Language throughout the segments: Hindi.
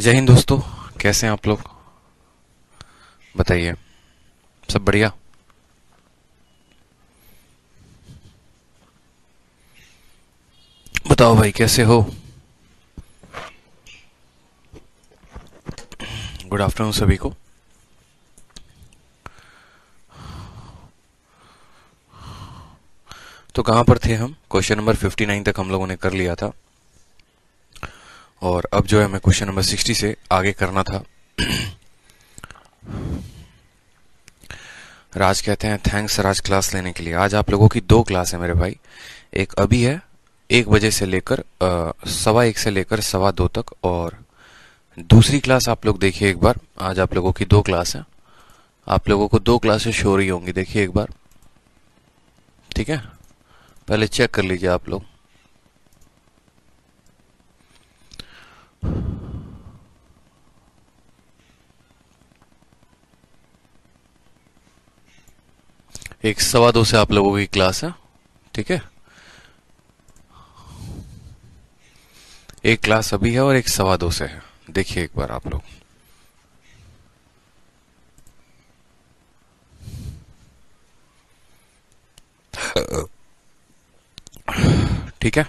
जय हिंद दोस्तों कैसे हैं आप लोग बताइए सब बढ़िया बताओ भाई कैसे हो गुड आफ्टरनून सभी को तो कहां पर थे हम क्वेश्चन नंबर 59 तक हम लोगों ने कर लिया था और अब जो है हमें क्वेश्चन नंबर सिक्सटी से आगे करना था राज कहते हैं थैंक्स राज क्लास लेने के लिए आज आप लोगों की दो क्लास है मेरे भाई एक अभी है एक बजे से लेकर सवा एक से लेकर सवा दो तक और दूसरी क्लास आप लोग देखिए एक बार आज आप लोगों की दो क्लास है आप लोगों को दो क्लासेस शो रही होंगी देखिए एक बार ठीक है पहले चेक कर लीजिए आप लोग एक सवा दो से आप लोगों की क्लास है ठीक है एक क्लास अभी है और एक सवा दो से है देखिए एक बार आप लोग ठीक है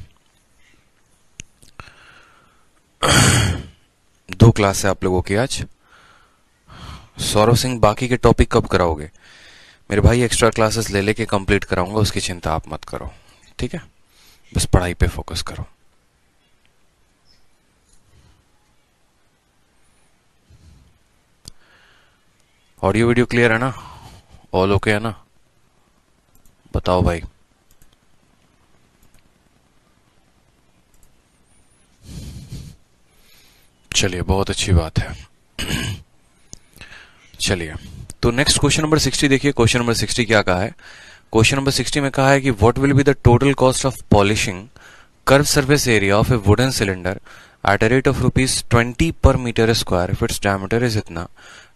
दो क्लास है आप लोगों की आज सौरभ सिंह बाकी के टॉपिक कब कराओगे मेरे भाई एक्स्ट्रा क्लासेस ले लेके कंप्लीट कराऊंगा उसकी चिंता आप मत करो ठीक है बस पढ़ाई पे फोकस करो ऑडियो वीडियो क्लियर है ना ऑल ओके है ना बताओ भाई चलिए बहुत अच्छी बात है चलिए तो नेक्स्ट क्वेश्चन नंबर सिक्सटी देखिए क्वेश्चन नंबर सिक्सटी क्या कहा है क्वेश्चन नंबर सिक्सटी में कहा है कि what will be the total cost of polishing curve surface area of a wooden cylinder at a rate of rupees twenty per metre square if its diameter is इतना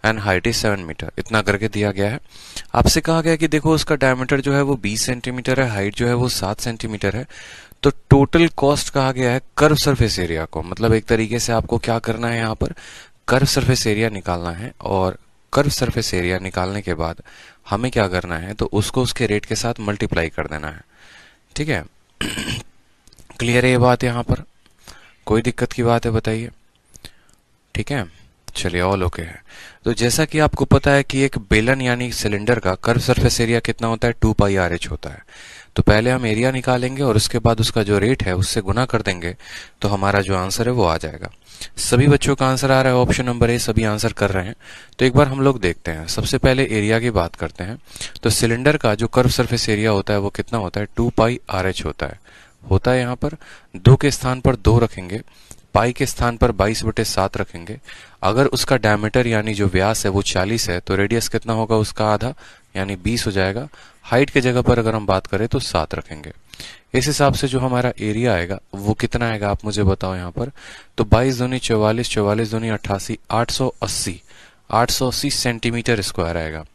and height is seven metre इतना करके दिया गया है आपसे कहा गया कि देखो उसका डायमीटर जो है वो बीस सेंटीमीटर है हाइट जो है वो सात सेंटीमीटर है तो टोटल कॉस्ट कहा गया है कर्व सर्फेस एरिया को मतलब एक तरीके से आपको क्या करना है यहाँ पर कर्व सर्फेस एरिया निकालना है और कर्व सरफेस एरिया निकालने के बाद हमें क्या करना है तो उसको उसके रेट के साथ मल्टीप्लाई कर देना है ठीक है क्लियर है ये बात यहाँ पर कोई दिक्कत की बात है बताइए ठीक है चलिए ऑल ओके है तो जैसा कि आपको पता है कि एक बेलन यानी सिलेंडर का कर्व सरफेस एरिया कितना होता है टू पाई आर एच होता है तो पहले हम एरिया निकालेंगे और उसके बाद उसका जो रेट है उससे गुना कर देंगे तो हमारा जो आंसर है वो आ जाएगा सभी बच्चों का आंसर आ रहा है ऑप्शन नंबर ए सभी आंसर कर रहे हैं तो एक बार हम लोग देखते हैं सबसे पहले एरिया की बात करते हैं तो सिलेंडर का जो कर्व सरफेस एरिया होता है वो कितना होता है टू पाई आर एच होता है होता है यहाँ पर दो के स्थान पर दो रखेंगे पाई के स्थान पर 22 बटे सात रखेंगे अगर उसका डायमीटर यानी जो व्यास है वो 40 है तो रेडियस कितना होगा उसका आधा यानी 20 हो जाएगा हाइट के जगह पर अगर हम बात करें तो सात रखेंगे इस हिसाब से जो हमारा एरिया आएगा वो कितना आएगा आप मुझे बताओ यहाँ पर तो बाईस धोनी चौवालीस चौवालीस धोनी अट्ठासी आठ सौ अस्सी आठ सौ अस्सी सेंटीमीटर स्क्वायर आएगा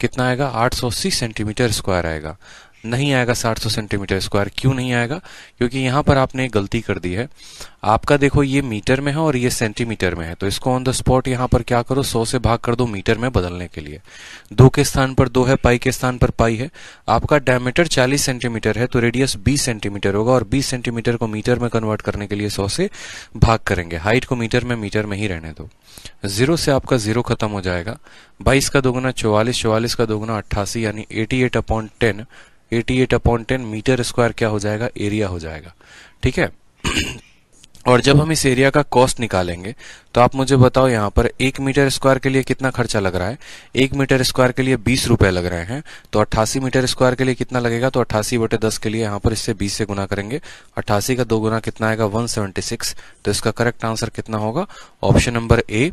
कितना आएगा आठ सौ अस्सी सेंटीमीटर स्क्वायर आएगा नहीं आएगा 700 सेंटीमीटर स्क्वायर क्यों नहीं आएगा क्योंकि यहां पर आपने गलती कर दी है आपका देखो ये मीटर में है और ये सेंटीमीटर में है तो इसको ऑन द स्पॉट यहां पर क्या करो 100 से भाग कर दो मीटर में बदलने के लिए दो के स्थान पर दो है पाई के स्थान पर पाई है आपका डायमीटर 40 सेंटीमीटर है तो रेडियस 20 सेंटीमीटर होगा और 20 सेंटीमीटर को मीटर में कन्वर्ट करने के लिए 100 से भाग करेंगे हाइट को मीटर में मीटर में ही रहने दो जीरो से आपका जीरो खत्म हो जाएगा बाईस का दोगुना चौवालीस चौवालीस का दोगुना अट्ठासी यानी eighty eight upon ten eighty eight upon ten metre square क्या हो जाएगा एरिया हो जाएगा ठीक है और जब हम इस एरिया का कॉस्ट निकालेंगे तो आप मुझे बताओ यहाँ पर एक मीटर स्क्वायर के लिए कितना खर्चा लग रहा है एक मीटर स्क्वायर के लिए बीस रुपए लग रहे हैं तो अट्ठासी मीटर स्क्वायर के लिए कितना लगेगा तो अट्ठासी बटे दस के लिए यहाँ पर इससे बीस से गुना करेंगे अट्ठासी का दो गुना कितना आएगा वन तो इसका करेक्ट आंसर कितना होगा option number A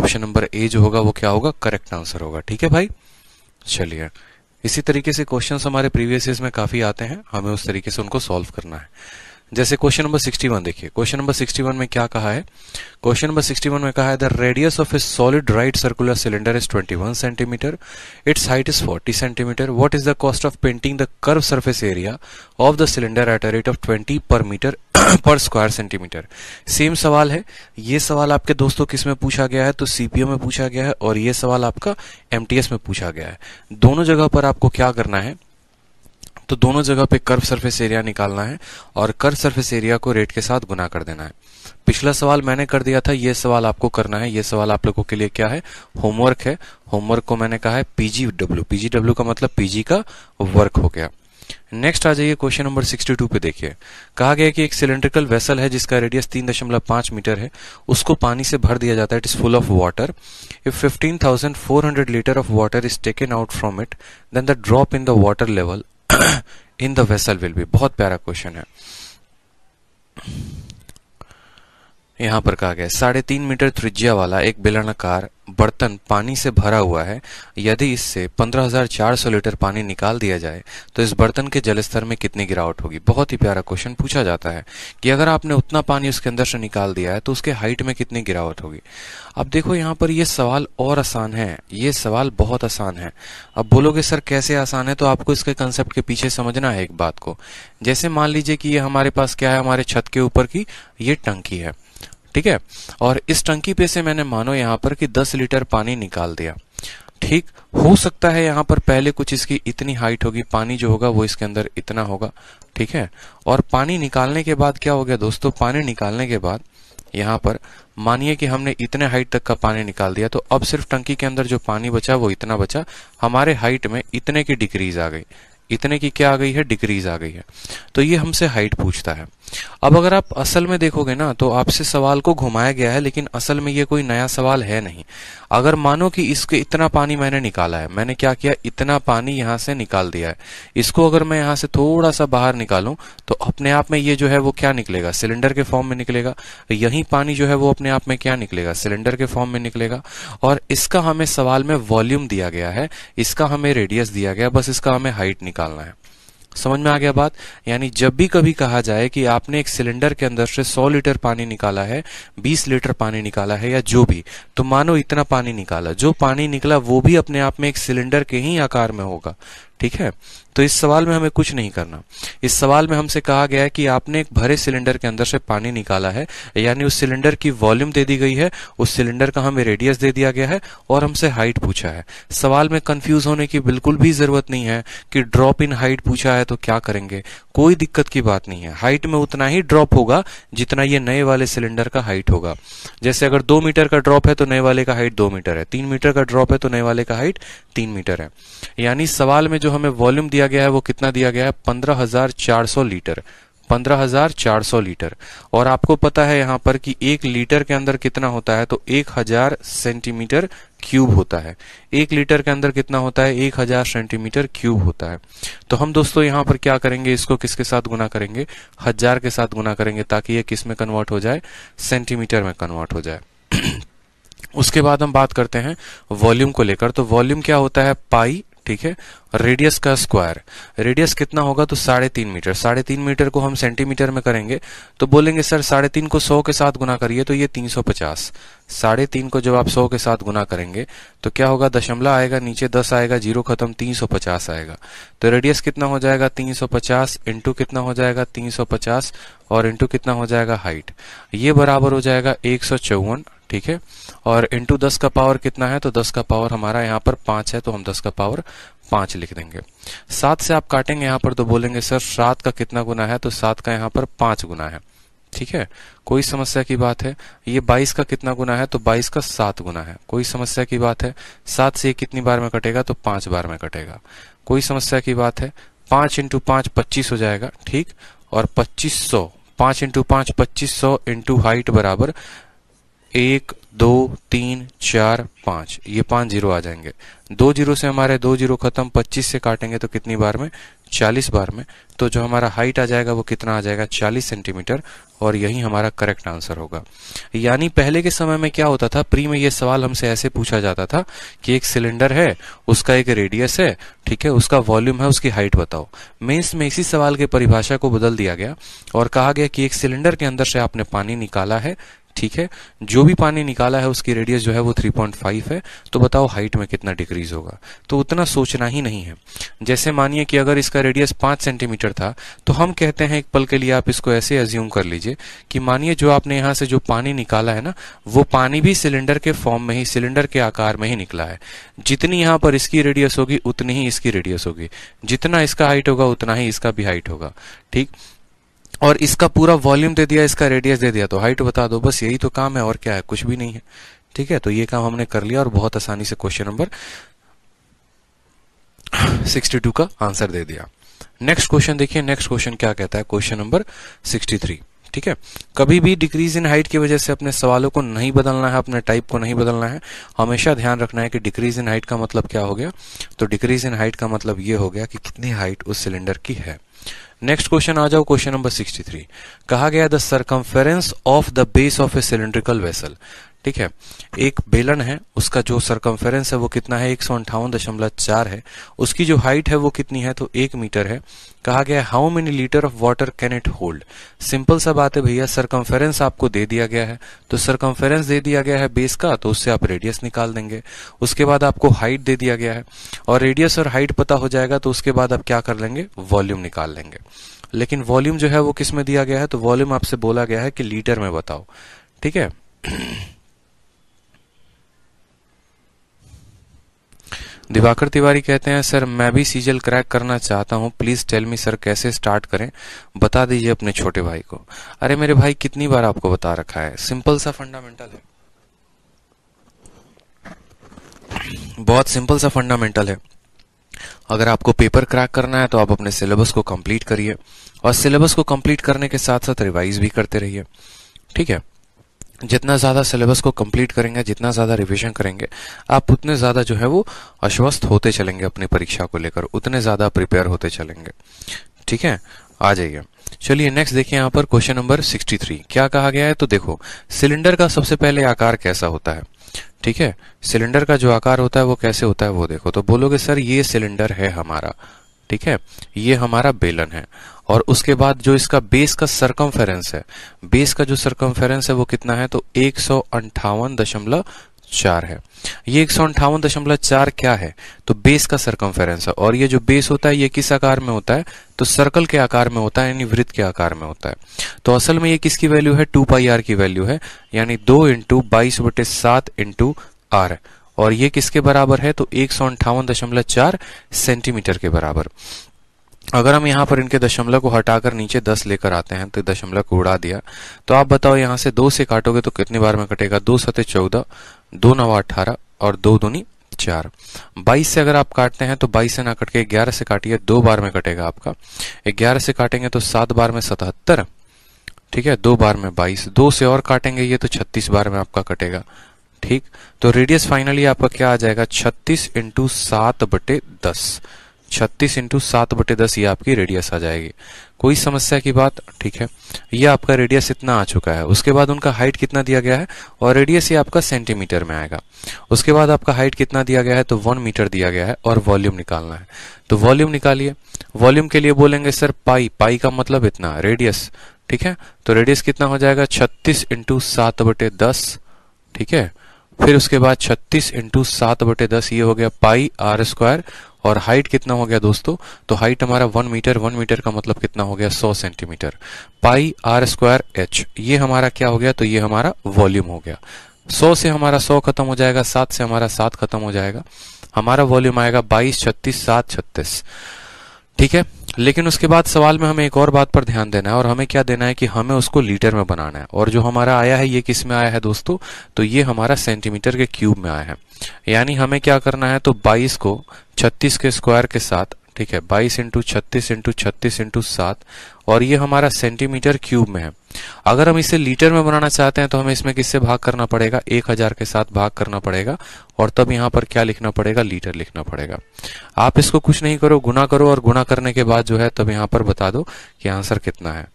option number A जो होगा वो क्या होगा करेक्ट आंसर होगा ठीक है भाई चलिए इसी तरीके से क्वेश्चन हमारे प्रीवियस में काफी आते हैं हमें उस तरीके से उनको सॉल्व करना है जैसे क्वेश्चन नंबर 61 देखिए क्वेश्चन नंबर 61 में क्या कहा है क्वेश्चन नंबर 61 में कहा है the radius of a solid right circular cylinder is 21 centimetre its height is 40 centimetre what is the cost of painting the curve surface area of the cylinder at a rate of 20 per metre पर स्क्वायर सेंटीमीटर सेम सवाल है ये सवाल आपके दोस्तों किस में पूछा गया है तो सीपीओ में पूछा गया है और ये सवाल आपका एमटीएस में पूछा गया है दोनों जगह पर आपको क्या करना है तो दोनों जगह पे कर्व सरफेस एरिया निकालना है और कर्व सरफेस एरिया को रेट के साथ गुना कर देना है पिछला सवाल मैंने कर दिया था ये सवाल आपको करना है ये सवाल आप लोगों के लिए क्या है होमवर्क है होमवर्क को मैंने कहा है पीजीडब्ल्यू पीजीडब्ल्यू का मतलब पीजी का वर्क हो गया नेक्स्ट आ जाइए क्वेश्चन नंबर 62 पे देखिए कहा गया कि एक सिलेंड्रिकल वेसल है जिसका रेडियस 3.5 मीटर है उसको पानी से भर दिया जाता है it is full of water if 15,400 litre of water is taken out from it then the drop in the water level in the vessel will be बहुत प्यारा क्वेश्चन है यहाँ पर कहा गया साढ़े तीन मीटर त्रिज्या वाला एक बेलनाकार बर्तन पानी से भरा हुआ है यदि इससे 15,400 लीटर पानी निकाल दिया जाए तो इस बर्तन के जलस्तर में कितनी गिरावट होगी बहुत ही प्यारा क्वेश्चन पूछा जाता है कि अगर आपने उतना पानी उसके अंदर से निकाल दिया है तो उसके हाइट में कितनी गिरावट होगी अब देखो यहाँ पर ये सवाल और आसान है ये सवाल बहुत आसान है अब बोलोगे सर कैसे आसान है तो आपको इसके कंसेप्ट के पीछे समझना है एक बात को जैसे मान लीजिए कि ये हमारे पास क्या है हमारे छत के ऊपर की ये टंकी है ठीक है और इस टंकी पे से मैंने मानो यहाँ पर कि 10 लीटर पानी निकाल दिया ठीक हो सकता है यहाँ पर पहले कुछ इसकी इतनी हाइट होगी पानी जो होगा वो इसके अंदर इतना होगा ठीक है और पानी निकालने के बाद क्या हो गया दोस्तों पानी निकालने के बाद यहाँ पर मानिए कि हमने इतने हाइट तक का पानी निकाल दिया तो अब सिर्फ टंकी के अंदर जो पानी बचा वो इतना बचा हमारे हाइट में इतने की डिक्रीज आ गई इतने की क्या आ गई है डिक्रीज आ गई है तो ये हमसे हाइट पूछता है अब अगर आप असल में देखोगे ना तो आपसे सवाल को घुमाया गया है लेकिन असल में ये कोई नया सवाल है नहीं अगर मानो कि इसके इतना पानी मैंने निकाला है मैंने क्या किया इतना पानी यहां से निकाल दिया है इसको अगर मैं यहां से थोड़ा सा बाहर निकालूं तो अपने आप में ये जो है वो क्या निकलेगा सिलेंडर के फॉर्म में निकलेगा यही पानी जो है वो अपने आप में क्या निकलेगा सिलेंडर के फॉर्म में निकलेगा और इसका हमें सवाल में वॉल्यूम दिया गया है इसका हमें रेडियस दिया गया बस इसका हमें हाइट निकालना है समझ में आ गया बात यानी जब भी कभी कहा जाए कि आपने एक सिलेंडर के अंदर से 100 लीटर पानी निकाला है 20 लीटर पानी निकाला है या जो भी तो मानो इतना पानी निकाला जो पानी निकला वो भी अपने आप में एक सिलेंडर के ही आकार में होगा ठीक है तो इस सवाल में हमें कुछ नहीं करना इस सवाल में हमसे कहा गया है कि आपने एक भरे सिलेंडर के अंदर से पानी निकाला है यानी उस सिलेंडर की वॉल्यूम दे दी गई है उस सिलेंडर का हमें रेडियस दे दिया गया है और हमसे हाइट पूछा है सवाल में कंफ्यूज होने की बिल्कुल भी जरूरत नहीं है कि ड्रॉप इन हाइट पूछा है तो क्या करेंगे कोई दिक्कत की बात नहीं है हाइट में उतना ही ड्रॉप होगा जितना ये नए वाले सिलेंडर का हाइट होगा जैसे अगर दो मीटर का ड्रॉप है तो नए वाले का हाइट दो मीटर है तीन मीटर का ड्रॉप है तो नए वाले का हाइट तीन मीटर है यानी सवाल में जो हमें वॉल्यूम दिया गया है वो कितना दिया गया है पंद्रह लीटर 15,400 लीटर और आपको पता है यहाँ पर कि एक लीटर के अंदर कितना होता है तो 1,000 सेंटीमीटर क्यूब होता है एक लीटर के अंदर कितना होता है 1,000 सेंटीमीटर क्यूब होता है तो हम दोस्तों यहाँ पर क्या करेंगे इसको किसके साथ गुना करेंगे हजार के साथ गुना करेंगे ताकि ये किस में कन्वर्ट हो जाए सेंटीमीटर में कन्वर्ट हो जाए उसके बाद हम बात करते हैं वॉल्यूम को लेकर तो वॉल्यूम क्या होता है पाई ठीक है रेडियस का स्क्वायर रेडियस कितना होगा तो साढ़े तीन मीटर साढ़े तीन मीटर को हम सेंटीमीटर में करेंगे तो बोलेंगे सर साढ़े तीन को सौ के साथ गुना करिए तो ये तीन सौ पचास साढ़े तीन को जब आप सौ के साथ गुना करेंगे तो क्या होगा दशमलव आएगा नीचे दस आएगा जीरो खत्म तीन सौ पचास आएगा तो रेडियस कितना हो जाएगा तीन सौ पचास इंटू कितना हो जाएगा तीन सौ पचास और इंटू कितना हो जाएगा हाइट ये बराबर हो जाएगा एक सौ चौवन ठीक है और इंटू दस का पावर कितना है तो दस का पावर हमारा यहाँ पर पांच है तो हम दस का पावर पांच लिख देंगे सात से आप काटेंगे यहाँ पर तो बोलेंगे सर सात का कितना गुना है तो सात का यहाँ पर पांच गुना है ठीक है कोई समस्या की बात है ये बाईस का कितना गुना है तो बाईस का सात गुना है कोई समस्या की बात है सात से कितनी बार में कटेगा तो पांच बार में कटेगा कोई समस्या की बात है पांच इंटू पांच पच्चीस हो जाएगा ठीक और पच्चीस सौ पांच इंटू पांच पच्चीस सौ इंटू हाइट बराबर एक दो तीन चार पाँच ये पांच जीरो आ जाएंगे दो जीरो से हमारे दो जीरो खत्म पच्चीस से काटेंगे तो कितनी बार में चालीस बार में तो जो हमारा हाइट आ जाएगा वो कितना आ जाएगा चालीस सेंटीमीटर और यही हमारा करेक्ट आंसर होगा यानी पहले के समय में क्या होता था प्री में ये सवाल हमसे ऐसे पूछा जाता था कि एक सिलेंडर है उसका एक रेडियस है ठीक है उसका वॉल्यूम है उसकी हाइट बताओ मेन्स में इसी सवाल की परिभाषा को बदल दिया गया और कहा गया कि एक सिलेंडर के अंदर से आपने पानी निकाला है ठीक है जो भी पानी निकाला है उसकी रेडियस जो है वो 3.5 है तो बताओ हाइट में कितना डिक्रीज होगा तो उतना सोचना ही नहीं है जैसे मानिए कि अगर इसका रेडियस 5 सेंटीमीटर था तो हम कहते हैं एक पल के लिए आप इसको ऐसे एज्यूम कर लीजिए कि मानिए जो आपने यहां से जो पानी निकाला है ना वो पानी भी सिलेंडर के फॉर्म में ही सिलेंडर के आकार में ही निकला है जितनी यहां पर इसकी रेडियस होगी उतनी ही इसकी रेडियस होगी जितना इसका हाइट होगा उतना ही इसका भी हाइट होगा ठीक और इसका पूरा वॉल्यूम दे दिया इसका रेडियस दे दिया तो हाइट बता दो बस यही तो काम है और क्या है कुछ भी नहीं है ठीक है तो ये काम हमने कर लिया और बहुत आसानी से क्वेश्चन नंबर 62 का आंसर दे दिया नेक्स्ट क्वेश्चन देखिए नेक्स्ट क्वेश्चन क्या कहता है क्वेश्चन नंबर 63 ठीक है कभी भी डिक्रीज इन हाइट की वजह से अपने सवालों को नहीं बदलना है अपने टाइप को नहीं बदलना है हमेशा ध्यान रखना है कि डिक्रीज इन हाइट का मतलब क्या हो गया तो डिक्रीज इन हाइट का मतलब ये हो गया कि कितनी हाइट उस सिलेंडर की है नेक्स्ट क्वेश्चन आ जाओ क्वेश्चन नंबर 63 कहा गया the circumference of the base of a cylindrical vessel ठीक है एक बेलन है उसका जो सरकमफेरेंस है वो कितना है एक है उसकी जो हाइट है वो कितनी है तो एक मीटर है कहा गया how many litres of water can it hold simple सा बात है भैया सरकमफेरेंस आपको दे दिया गया है तो सरकमफेरेंस दे दिया गया है बेस का तो उससे आप रेडियस निकाल देंगे उसके बाद आपको हाइट दे दिया गया है और रेडियस और हाइट पता हो जाएगा तो उसके बाद आप क्या कर लेंगे वॉल्यूम निकाल लेंगे लेकिन वॉल्यूम जो है वो किस में दिया गया है तो वॉल्यूम आपसे बोला गया है कि लीटर में बताओ ठीक है दिवाकर तिवारी कहते हैं सर मैं भी सीजल क्रैक करना चाहता हूँ प्लीज टेल मी सर कैसे स्टार्ट करें बता दीजिए अपने छोटे भाई को अरे मेरे भाई कितनी बार आपको बता रखा है सिंपल सा फंडामेंटल है बहुत सिंपल सा फंडामेंटल है अगर आपको पेपर क्रैक करना है तो आप अपने सिलेबस को कंप्लीट करिए और सिलेबस को कंप्लीट करने के साथ साथ रिवाइज भी करते रहिए ठीक है जितना ज़्यादा सिलेबस को कंप्लीट करेंगे जितना ज़्यादा रिवीजन करेंगे आप उतने ज़्यादा जो है वो अश्वस्त होते चलेंगे अपनी परीक्षा को लेकर उतने ज़्यादा प्रिपेयर होते चलेंगे ठीक है आ जाइए चलिए नेक्स्ट देखिए यहाँ पर क्वेश्चन नंबर 63 क्या कहा गया है तो देखो सिलेंडर का सबसे पहले आकार कैसा होता है ठीक है सिलेंडर का जो आकार होता है वो कैसे होता है वो देखो तो बोलोगे सर ये सिलेंडर है हमारा ठीक है ये हमारा बेलन है और उसके बाद जो इसका बेस का सरकमफेरेंस है बेस का जो सरकमफेरेंस है वो कितना है तो एक चार है ये एक दशमलव चार क्या है तो बेस का सरकमफेरेंस है और ये जो बेस होता है ये किस आकार में होता है तो सर्कल के आकार में होता है यानी वृत्त के आकार में होता है तो असल में ये किसकी वैल्यू है टू पाई आर की वैल्यू है यानी दो इंटू बाईस बटे सात इंटू आर और ये किसके बराबर है तो एक सेंटीमीटर के बराबर अगर हम यहाँ पर इनके दशमलव को हटाकर नीचे दस लेकर आते हैं तो दशमलव को उड़ा दिया तो आप बताओ यहाँ से दो से काटोगे तो कितनी बार में कटेगा दो सते चौदह दो नवा अठारह और दो दूनी चार बाईस से अगर आप काटते हैं तो बाईस से ना कटके ग्यारह से काटिए दो बार में कटेगा आपका ग्यारह से काटेंगे तो सात बार में सतहत्तर ठीक है दो बार में बाईस दो से और काटेंगे ये तो छत्तीस बार में आपका कटेगा ठीक तो रेडियस फाइनली आपका क्या आ जाएगा छत्तीस इंटू सात बटे दस छत्तीस इंटू सात बटे दस ये आपकी रेडियस आ जाएगी कोई समस्या की बात ठीक है ये आपका रेडियस इतना आ चुका है उसके बाद उनका हाइट कितना दिया गया है और रेडियस ये आपका सेंटीमीटर में आएगा उसके बाद आपका हाइट कितना दिया गया है तो वन मीटर दिया गया है और वॉल्यूम निकालना है तो वॉल्यूम निकालिए वॉल्यूम के लिए बोलेंगे सर पाई पाई का मतलब इतना रेडियस ठीक है तो रेडियस कितना हो जाएगा छत्तीस इंटू सात बटे दस ठीक है फिर उसके बाद 36 इंटू सात बटे दस ये हो गया पाई आर स्क्वायर और हाइट कितना हो गया दोस्तों तो हाइट हमारा वन मीटर वन मीटर का मतलब कितना हो गया सौ centimetre pi R square H ये हमारा क्या हो गया तो ये हमारा वॉल्यूम हो गया सौ से हमारा सौ खत्म हो जाएगा सात से हमारा सात खत्म हो जाएगा हमारा वॉल्यूम आएगा बाईस छत्तीस सात छत्तीस ठीक है लेकिन उसके बाद सवाल में हमें एक और बात पर ध्यान देना है और हमें क्या देना है कि हमें उसको लीटर में बनाना है और जो हमारा आया है ये किस में आया है दोस्तों तो ये हमारा सेंटीमीटर के क्यूब में आया है यानी हमें क्या करना है तो 22 को 36 के स्क्वायर के साथ ठीक है 22 इंटू छत्तीस इंटू छत्तीस इंटू सात और ये हमारा सेंटीमीटर क्यूब में है अगर हम इसे लीटर में बनाना चाहते हैं तो हमें इसमें किससे भाग करना पड़ेगा एक हजार के साथ भाग करना पड़ेगा और तब यहाँ पर क्या लिखना पड़ेगा लीटर लिखना पड़ेगा आप इसको कुछ नहीं करो गुना करो और गुना करने के बाद जो है तब यहाँ पर बता दो कि आंसर कितना है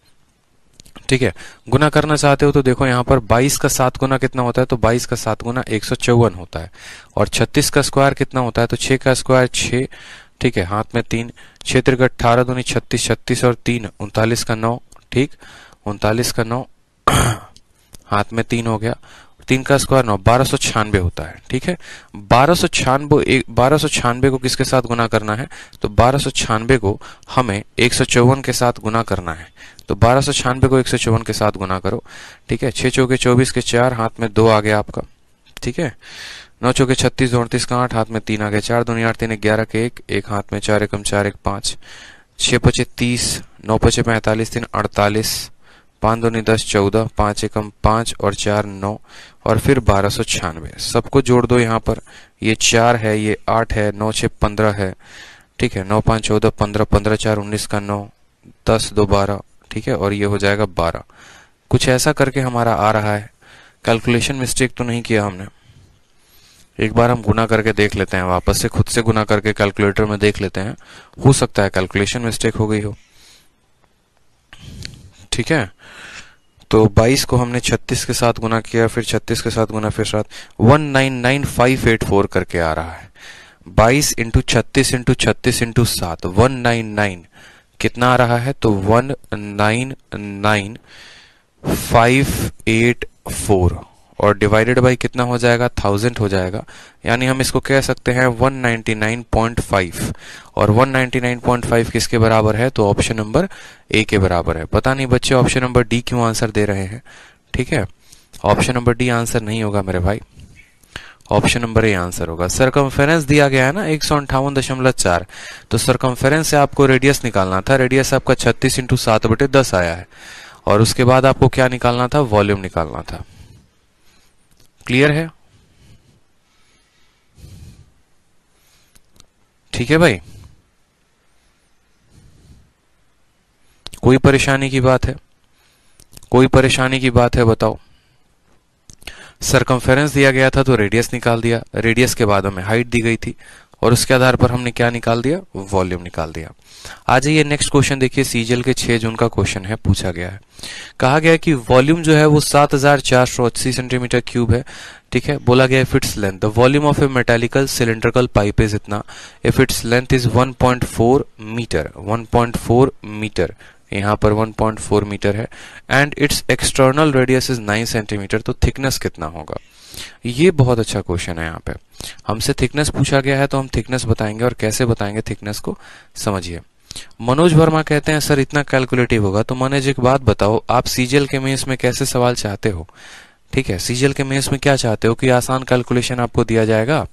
ठीक है गुना करना चाहते हो तो देखो यहाँ पर 22 का सात गुना कितना होता है तो 22 का सात गुना एक होता है और 36 का स्क्वायर कितना होता है तो 6 का स्क्वायर 6 ठीक है हाथ में तीन क्षेत्र का अठारह दूनी छत्तीस छत्तीस और तीन उनतालीस का नौ ठीक उनतालीस का नौ हाथ में तीन हो गया तीन का स्क्वायर नौ बारह सौ छियानवे होता है ठीक है बारह सौ छियानबे बारह सौ छियानवे को किसके साथ गुना करना है तो बारह सौ छियानवे को हमें एक सौ चौवन के साथ गुना करना है तो बारह सौ छियानबे को एक सौ चौवन के साथ गुना करो ठीक है छह चौके चौबीस के चार हाथ में दो आ गया आपका ठीक है नौ चौके छत्तीस दो अड़तीस का आठ हाथ में तीन आ गया चार दो आठ तीन ग्यारह के एक एक हाथ में चार एकम चार एक पांच छह पचे तीस नौ पचे पैंतालीस तीन अड़तालीस पाँच दो दस चौदह पाँच एकम पाँच और चार नौ और फिर बारह सौ छियानवे सबको जोड़ दो यहाँ पर ये चार है ये आठ है नौ छः पंद्रह है ठीक है नौ पाँच चौदह पंद्रह पंद्रह चार उन्नीस का नौ दस दो बारह ठीक है और ये हो जाएगा बारह कुछ ऐसा करके हमारा आ रहा है कैलकुलेशन मिस्टेक तो नहीं किया हमने एक बार हम गुना करके देख लेते हैं वापस से खुद से गुना करके कैलकुलेटर में देख लेते हैं हो सकता है कैलकुलेशन मिस्टेक हो गई हो ठीक है तो 22 को हमने 36 के साथ गुना किया फिर 36 के साथ गुना फिर साथ 199584 करके आ रहा है 22 इंटू छत्तीस इंटू छत्तीस इंटू सात वन नाइन नाइन कितना आ रहा है तो one nine nine five eight four और डिवाइडेड बाई कितना हो जाएगा थाउजेंड हो जाएगा यानी हम इसको कह सकते हैं 199.5 और 199.5 किसके बराबर है तो ऑप्शन नंबर ए के बराबर है पता नहीं बच्चे ऑप्शन नंबर डी क्यों आंसर दे रहे हैं ठीक है ऑप्शन नंबर डी आंसर नहीं होगा मेरे भाई ऑप्शन नंबर ए आंसर होगा सरकमफेरेंस दिया गया है ना एक सौ अंठावन दशमलव चार तो सरकमफेरेंस से आपको रेडियस निकालना था रेडियस आपका छत्तीस इंटू सात बटे दस आया है और उसके बाद आपको क्या निकालना था वॉल्यूम निकालना था क्लियर है ठीक है भाई कोई परेशानी की बात है कोई परेशानी की बात है बताओ सरकमफेरेंस दिया गया था तो रेडियस निकाल दिया रेडियस के बाद हमें हाइट दी गई थी और उसके आधार पर हमने क्या निकाल दिया वॉल्यूम निकाल दिया आ जाइए नेक्स्ट क्वेश्चन देखिए सीजल के छह जून का क्वेश्चन है पूछा गया है कहा गया कि वॉल्यूम जो है वो सात हजार चार सौ अस्सी सेंटीमीटर क्यूब है ठीक है बोला गया fits length the volume of a metallical cylindrical pipe is इतना if its length is one metre one metre यहाँ पर 1.4 मीटर है and its external radius is 9 centimetre तो थिकनेस कितना होगा ये बहुत अच्छा क्वेश्चन है यहाँ पे हमसे थिकनेस पूछा गया है तो हम थिकनेस बताएंगे और कैसे बताएंगे थिकनेस को समझिए मनोज वर्मा कहते हैं सर इतना कैलकुलेटिव होगा तो मनोज एक बात बताओ आप सीजीएल के मेन्स में कैसे सवाल चाहते हो ठीक है सीजीएल के मेन्स में क्या चाहते हो कि आसान कैलकुलेशन आपको दिया जाएगा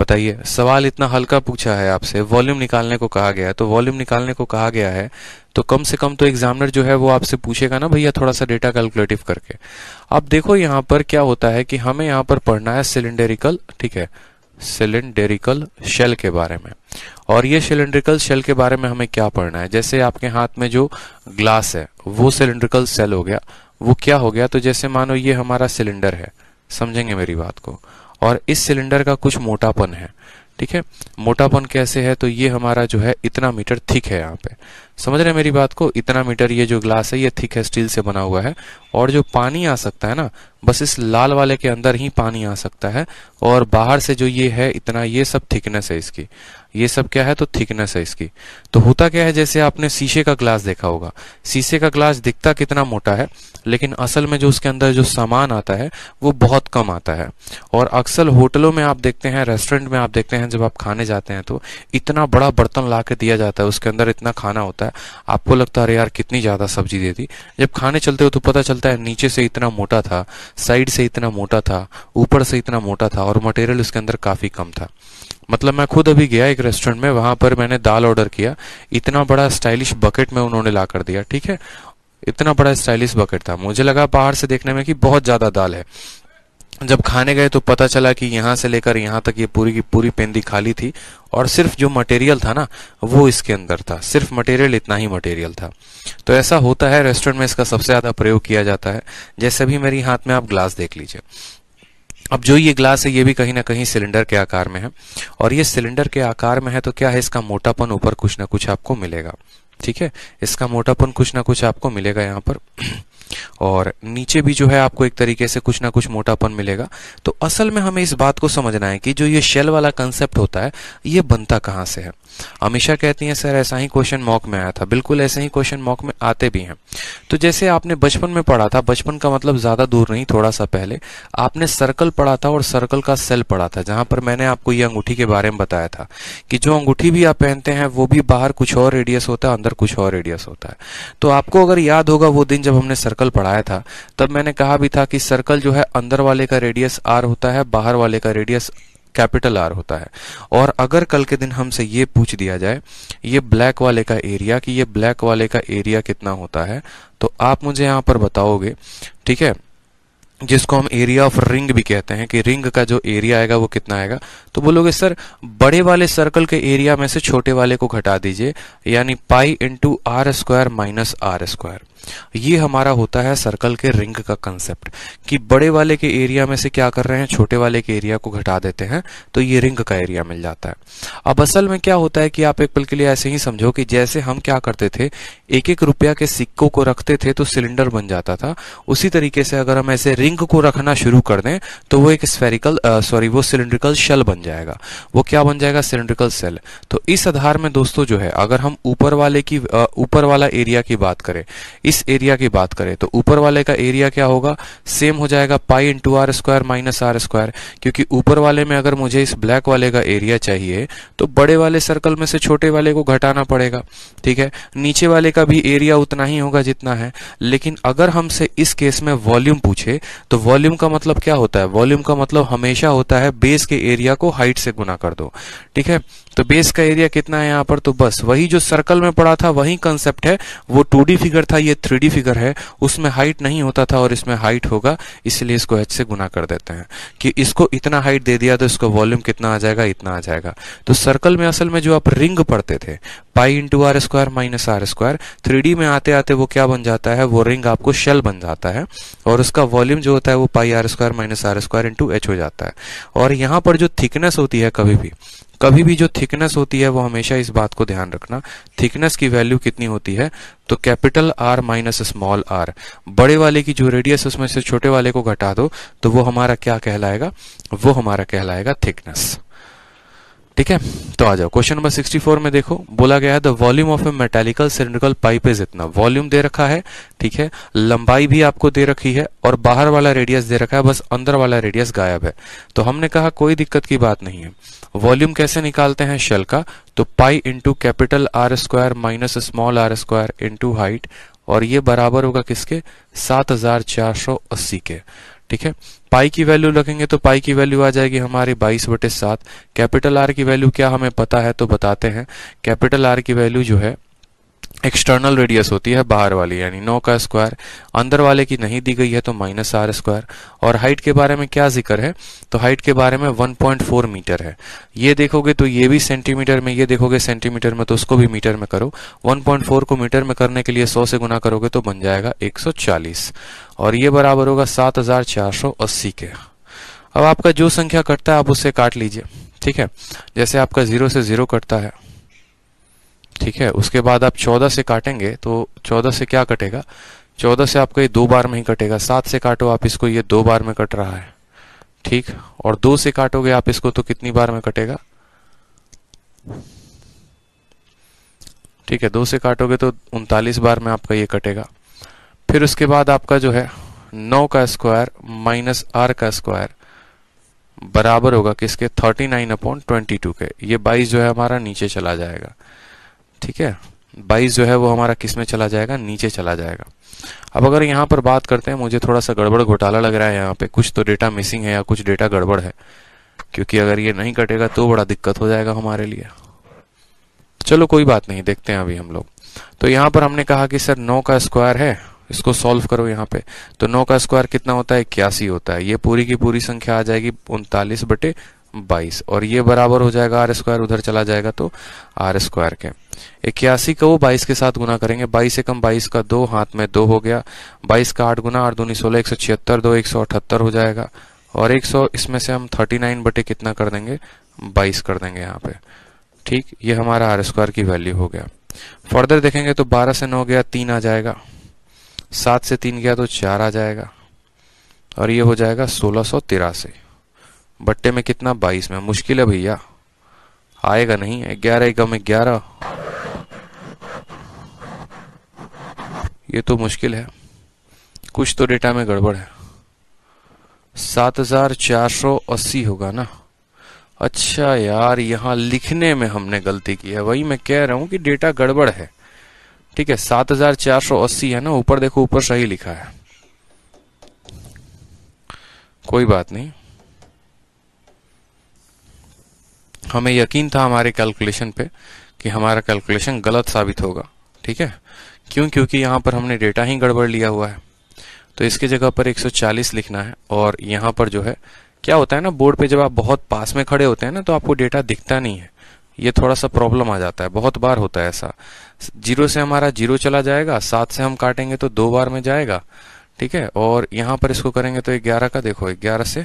बताइए सवाल इतना हल्का पूछा है आपसे वॉल्यूम निकालने को कहा गया है तो वॉल्यूम निकालने को कहा गया है तो कम से कम तो एग्जामिनर जो है वो आपसे पूछेगा ना भैया थोड़ा सा डेटा कैलकुलेटिव करके अब देखो यहाँ पर क्या होता है कि हमें यहाँ पर पढ़ना है सिलेंडेरिकल ठीक है सिलेंडेरिकल शेल के बारे में और ये सिलेंड्रिकल शेल के बारे में हमें क्या पढ़ना है जैसे आपके हाथ में जो ग्लास है वो सिलेंड्रिकल सेल हो गया वो क्या हो गया तो जैसे मानो ये हमारा सिलेंडर है समझेंगे मेरी बात को और इस सिलेंडर का कुछ मोटापन है ठीक है मोटापन कैसे है तो ये हमारा जो है इतना मीटर थिक है यहाँ पे समझ रहे हैं मेरी बात को इतना मीटर ये जो ग्लास है ये थिक है स्टील से बना हुआ है और जो पानी आ सकता है ना बस इस लाल वाले के अंदर ही पानी आ सकता है और बाहर से जो ये है इतना ये सब थिकनेस है इसकी ये सब क्या है तो थिकनेस है इसकी तो होता क्या है जैसे आपने शीशे का ग्लास देखा होगा शीशे का ग्लास दिखता कितना मोटा है लेकिन असल में जो उसके अंदर जो सामान आता है वो बहुत कम आता है और अक्सर होटलों में आप देखते हैं रेस्टोरेंट में आप देखते हैं जब आप खाने जाते हैं तो इतना बड़ा बर्तन ला के दिया जाता है उसके अंदर इतना खाना होता है आपको लगता है अरे यार कितनी ज़्यादा सब्जी दे दी जब खाने चलते हो तो पता चलता है नीचे से इतना मोटा था साइड से इतना मोटा था ऊपर से इतना मोटा था और मटेरियल उसके अंदर काफ़ी कम था मतलब मैं खुद अभी गया एक रेस्टोरेंट में वहां पर मैंने दाल ऑर्डर किया इतना बड़ा स्टाइलिश बकेट में उन्होंने ला कर दिया ठीक है इतना बड़ा स्टाइलिश बकेट था मुझे लगा बाहर से देखने में कि बहुत ज़्यादा दाल है जब खाने गए तो पता चला कि यहाँ से लेकर यहाँ तक ये पूरी की पूरी पेंदी खाली थी और सिर्फ जो मटेरियल था ना वो इसके अंदर था सिर्फ मटेरियल इतना ही मटेरियल था तो ऐसा होता है रेस्टोरेंट में इसका सबसे ज़्यादा प्रयोग किया जाता है जैसे भी मेरी हाथ में आप ग्लास देख लीजिए अब जो ये ग्लास है ये भी कहीं ना कहीं सिलेंडर के आकार में है और ये सिलेंडर के आकार में है तो क्या है इसका मोटापन ऊपर कुछ ना कुछ आपको मिलेगा ठीक है इसका मोटापन कुछ ना कुछ आपको मिलेगा यहाँ पर और नीचे भी जो है आपको एक तरीके से कुछ ना कुछ मोटापन मिलेगा तो असल में हमें इस बात को समझना है कि जो ये शेल वाला कंसेप्ट होता है ये बनता कहाँ से है अमीशा कहती हैं सर ऐसा ही क्वेश्चन मॉक में आया था बिल्कुल ऐसे ही क्वेश्चन मॉक में आते भी हैं तो जैसे आपने बचपन में पढ़ा था बचपन का मतलब ज़्यादा दूर नहीं थोड़ा सा पहले आपने सर्कल पढ़ा था और सर्कल का सेल पढ़ा था जहां पर मैंने आपको ये अंगूठी के बारे में बताया था कि जो अंगूठी भी आप पहनते हैं वो भी बाहर कुछ और रेडियस होता है अंदर कुछ और रेडियस होता है तो आपको अगर याद होगा वो दिन जब हमने सर्कल पढ़ाया था तब मैंने कहा भी था कि सर्कल जो है अंदर वाले का रेडियस आर होता है बाहर वाले का रेडियस कैपिटल आर होता है और अगर कल के दिन हमसे ये पूछ दिया जाए ये ब्लैक वाले का एरिया कि ये ब्लैक वाले का एरिया कितना होता है तो आप मुझे यहाँ पर बताओगे ठीक है जिसको हम एरिया ऑफ रिंग भी कहते हैं कि रिंग का जो एरिया आएगा वो कितना आएगा तो बोलोगे सर बड़े वाले सर्कल के एरिया में से छोटे वाले को घटा दीजिए यानी pi into R square minus R square ये हमारा होता है सर्कल के रिंग का कंसेप्ट कि बड़े वाले के एरिया में से क्या कर रहे हैं छोटे वाले के एरिया को घटा देते हैं तो ये रिंग का एरिया मिल जाता है अब असल में क्या होता है कि आप एक पल के लिए ऐसे ही समझो कि जैसे हम क्या करते थे एक एक रुपया के सिक्कों को रखते थे तो सिलेंडर बन जाता था उसी तरीके से अगर हम ऐसे रिंग को रखना शुरू कर दें तो वो एक स्पेरिकल सॉरी वो सिलेंड्रिकल शेल बन जाएगा वो क्या बन जाएगा सिलेंड्रिकल सेल तो इस आधार में दोस्तों जो है अगर हम ऊपर वाले की ऊपर वाला एरिया की बात करें इस इस एरिया की बात करें तो ऊपर वाले का एरिया क्या होगा सेम हो जाएगा pi into R square minus R square क्योंकि ऊपर वाले में अगर मुझे इस ब्लैक वाले का एरिया चाहिए तो बड़े वाले सर्कल में से छोटे वाले को घटाना पड़ेगा ठीक है नीचे वाले का भी एरिया उतना ही होगा जितना है लेकिन अगर हमसे इस केस में वॉल्यूम पूछे तो वॉल्यूम का मतलब क्या होता है वॉल्यूम का मतलब हमेशा होता है बेस के एरिया को हाइट से गुना कर दो ठीक है तो बेस का एरिया कितना है यहाँ पर तो बस वही जो सर्कल में पड़ा था वही कंसेप्ट है वो टू फिगर था ये थ्री फिगर है उसमें हाइट नहीं होता था और इसमें हाइट होगा इसलिए इसको एच से गुना कर देते हैं कि इसको इतना हाइट दे दिया तो इसको वॉल्यूम कितना आ जाएगा इतना आ जाएगा तो सर्कल में असल में जो आप रिंग पढ़ते थे pi into R square minus R square three में आते आते वो क्या बन जाता है वो रिंग आपको शेल बन जाता है और उसका वॉल्यूम जो होता है वो pi R square minus R square into H हो जाता है और यहाँ पर जो थिकनेस होती है कभी भी कभी भी जो थिकनेस होती है वो हमेशा इस बात को ध्यान रखना थिकनेस की वैल्यू कितनी होती है तो capital R minus small R बड़े वाले की जो रेडियस उसमें से छोटे वाले को घटा दो तो वो हमारा क्या कहलाएगा वो हमारा कहलाएगा थिकनेस ठीक है तो आ जाओ क्वेश्चन नंबर 64 में देखो बोला गया है the volume of a metallical cylindrical pipe is इतना वॉल्यूम दे रखा है ठीक है लंबाई भी आपको दे रखी है और बाहर वाला रेडियस दे रखा है बस अंदर वाला रेडियस गायब है तो हमने कहा कोई दिक्कत की बात नहीं है वॉल्यूम कैसे निकालते हैं शेल का तो pi into capital R square minus small R square into height और ये बराबर होगा किसके सात हजार चार सौ अस्सी के ठीक है पाई की वैल्यू रखेंगे तो पाई की वैल्यू आ जाएगी हमारी बाईस बटे सात कैपिटल आर की वैल्यू क्या हमें पता है तो बताते हैं कैपिटल आर की वैल्यू जो है एक्सटर्नल रेडियस होती है बाहर वाली यानी नौ का स्क्वायर अंदर वाले की नहीं दी गई है तो माइनस आर स्क्वायर और हाइट के बारे में क्या जिक्र है तो हाइट के बारे में 1.4 मीटर है ये देखोगे तो ये भी सेंटीमीटर में ये देखोगे सेंटीमीटर में तो उसको भी मीटर में करो 1.4 को मीटर में करने के लिए 100 से गुना करोगे तो बन जाएगा एक और ये बराबर होगा सात के अब आपका जो संख्या कटता है आप उससे काट लीजिए ठीक है जैसे आपका जीरो से जीरो कटता है ठीक है उसके बाद आप चौदह से काटेंगे तो चौदह से क्या कटेगा चौदह से आपका ये दो बार में ही कटेगा सात से काटो आप इसको ये दो बार में कट रहा है ठीक और दो से काटोगे आप इसको तो कितनी बार में कटेगा ठीक है दो से काटोगे तो उनतालीस बार में आपका ये कटेगा फिर उसके बाद आपका जो है नौ का स्क्वायर माइनस आर का स्क्वायर बराबर होगा किसके thirty nine upon twenty two के ये बाईस जो है हमारा नीचे चला जाएगा ठीक है बाईस जो है वो हमारा किस में चला जाएगा नीचे चला जाएगा अब अगर यहाँ पर बात करते हैं मुझे थोड़ा सा गड़बड़ घोटाला लग रहा है यहाँ पे कुछ तो डेटा मिसिंग है या कुछ डेटा गड़बड़ है क्योंकि अगर ये नहीं कटेगा तो बड़ा दिक्कत हो जाएगा हमारे लिए चलो कोई बात नहीं देखते हैं अभी हम लोग तो यहाँ पर हमने कहा कि सर नौ का स्क्वायर है इसको सॉल्व करो यहाँ पे तो नौ का स्क्वायर कितना होता है इक्यासी होता है ये पूरी की पूरी संख्या आ जाएगी उनतालीस बटे बाईस और ये बराबर हो जाएगा आर स्क्वायर उधर चला जाएगा तो आर स्क्वायर के इक्यासी को बाईस के साथ गुना करेंगे बाईस से कम बाईस का दो हाथ में दो हो गया बाईस का आठ गुना आठ दूनी सोलह एक सौ छिहत्तर दो एक सौ अठहत्तर हो जाएगा और एक सौ इसमें से हम थर्टी नाइन बटे कितना कर देंगे बाईस कर देंगे यहाँ पे ठीक ये हमारा आर स्क्वायर की वैल्यू हो गया फर्दर देखेंगे तो बारह से नौ गया तीन आ जाएगा सात से तीन गया तो चार आ जाएगा और ये हो जाएगा सोलह सौ तिरासी बट्टे में कितना बाईस में मुश्किल है भैया आएगा नहीं ग्यारह का में ग्यारह ये तो मुश्किल है कुछ तो डेटा में गड़बड़ है सात हजार चार सौ अस्सी होगा ना अच्छा यार यहाँ लिखने में हमने गलती की है वही मैं कह रहा हूँ कि डेटा गड़बड़ है ठीक है सात हजार चार सौ अस्सी है ना ऊपर देखो ऊपर सही लिखा है कोई बात नहीं हमें यकीन था हमारे कैलकुलेशन पे कि हमारा कैलकुलेशन गलत साबित होगा ठीक है क्यों क्योंकि यहाँ पर हमने डेटा ही गड़बड़ लिया हुआ है तो इसके जगह पर 140 लिखना है और यहाँ पर जो है क्या होता है ना बोर्ड पे जब आप बहुत पास में खड़े होते हैं ना तो आपको डेटा दिखता नहीं है ये थोड़ा सा प्रॉब्लम आ जाता है बहुत बार होता है ऐसा जीरो से हमारा जीरो चला जाएगा सात से हम काटेंगे तो दो बार में जाएगा ठीक है और यहाँ पर इसको करेंगे तो ग्यारह का देखो ग्यारह से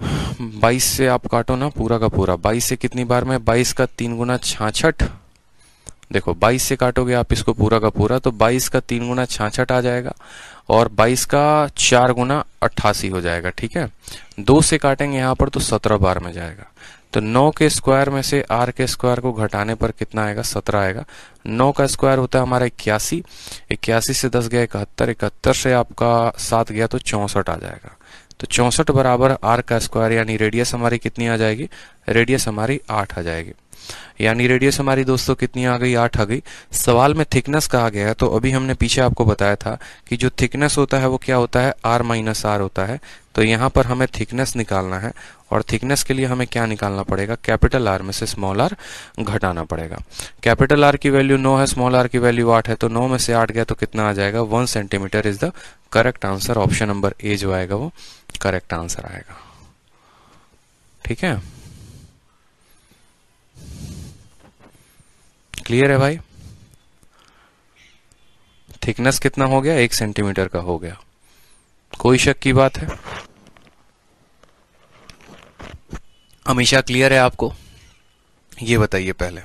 बाईस से आप काटो ना पूरा का पूरा बाईस से कितनी बार में बाईस का तीन गुना छाछठ देखो 22 से काटोगे आप इसको पूरा का पूरा तो 22 का तीन गुना छाछठ आ जाएगा और 22 का चार गुना अट्ठासी हो जाएगा ठीक है दो से काटेंगे यहाँ पर तो 17 बार में जाएगा तो 9 के स्क्वायर में से r के स्क्वायर को घटाने पर कितना आएगा 17 आएगा 9 का स्क्वायर होता है हमारा इक्यासी इक्यासी से 10 गया इकहत्तर इकहत्तर से आपका सात गया तो चौंसठ आ जाएगा तो चौंसठ बराबर आर का स्क्वायर यानी रेडियस हमारी कितनी आ जाएगी रेडियस हमारी आठ आ जाएगी यानी रेडियस हमारी दोस्तों कितनी आ गई आठ आ गई सवाल में थिकनेस कहा गया है तो अभी हमने पीछे आपको बताया था कि जो थिकनेस होता है वो क्या होता है आर माइनस आर होता है तो यहाँ पर हमें थिकनेस निकालना है और थिकनेस के लिए हमें क्या निकालना पड़ेगा कैपिटल आर में से स्मॉल आर घटाना पड़ेगा कैपिटल आर की वैल्यू नौ है स्मॉल आर की वैल्यू आठ है तो नौ में से आठ गया तो कितना आ जाएगा one centimetre is the correct answer option number A जो आएगा वो करेक्ट आंसर आएगा ठीक है क्लियर है भाई थिकनेस कितना हो गया एक सेंटीमीटर का हो गया कोई शक की बात है हमेशा क्लियर है आपको ये बताइए पहले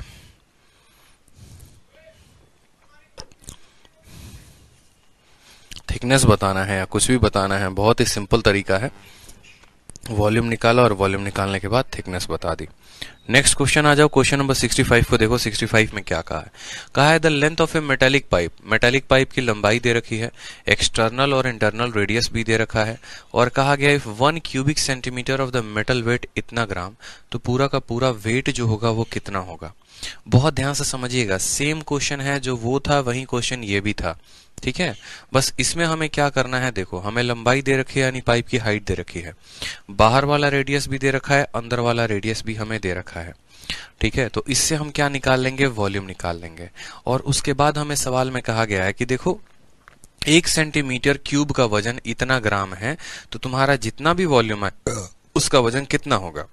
थिकनेस बताना है या कुछ भी बताना है बहुत ही सिंपल तरीका है वॉल्यूम निकाला और वॉल्यूम निकालने के बाद थिकनेस बता दी नेक्स्ट क्वेश्चन आ जाओ क्वेश्चन नंबर 65 को देखो 65 में क्या कहा है कहा है the length of a metallic pipe metallic pipe की लंबाई दे रखी है एक्सटर्नल और इंटरनल रेडियस भी दे रखा है और कहा गया if one cubic centimetre of the metal weight इतना ग्राम तो पूरा का पूरा वेट जो होगा वो कितना होगा बहुत ध्यान से समझिएगा सेम क्वेश्चन है जो वो था वही क्वेश्चन ये भी था ठीक है बस इसमें हमें क्या करना है देखो हमें लंबाई दे रखी है यानी पाइप की हाइट दे रखी है बाहर वाला रेडियस भी दे रखा है अंदर वाला रेडियस भी हमें दे रखा है ठीक है तो इससे हम क्या निकाल लेंगे वॉल्यूम निकाल लेंगे और उसके बाद हमें सवाल में कहा गया है कि देखो एक सेंटीमीटर क्यूब का वजन इतना ग्राम है तो तुम्हारा जितना भी वॉल्यूम है उसका वजन कितना होगा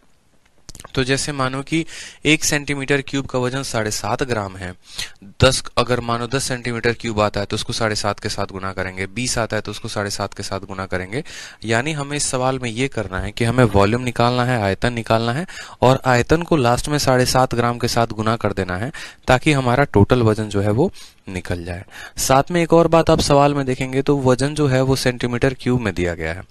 तो जैसे मानो कि एक सेंटीमीटर क्यूब का वजन साढ़े सात ग्राम है दस अगर मानो दस सेंटीमीटर क्यूब आता है तो उसको साढ़े सात के साथ गुना करेंगे बीस आता है तो उसको साढ़े सात के साथ गुना करेंगे यानी हमें इस सवाल में ये करना है कि हमें वॉल्यूम निकालना है आयतन निकालना है और आयतन को लास्ट में साढ़े सात ग्राम के साथ गुना कर देना है ताकि हमारा टोटल वजन जो है वो निकल जाए साथ में एक और बात आप सवाल में देखेंगे तो वजन जो है वो सेंटीमीटर क्यूब में दिया गया है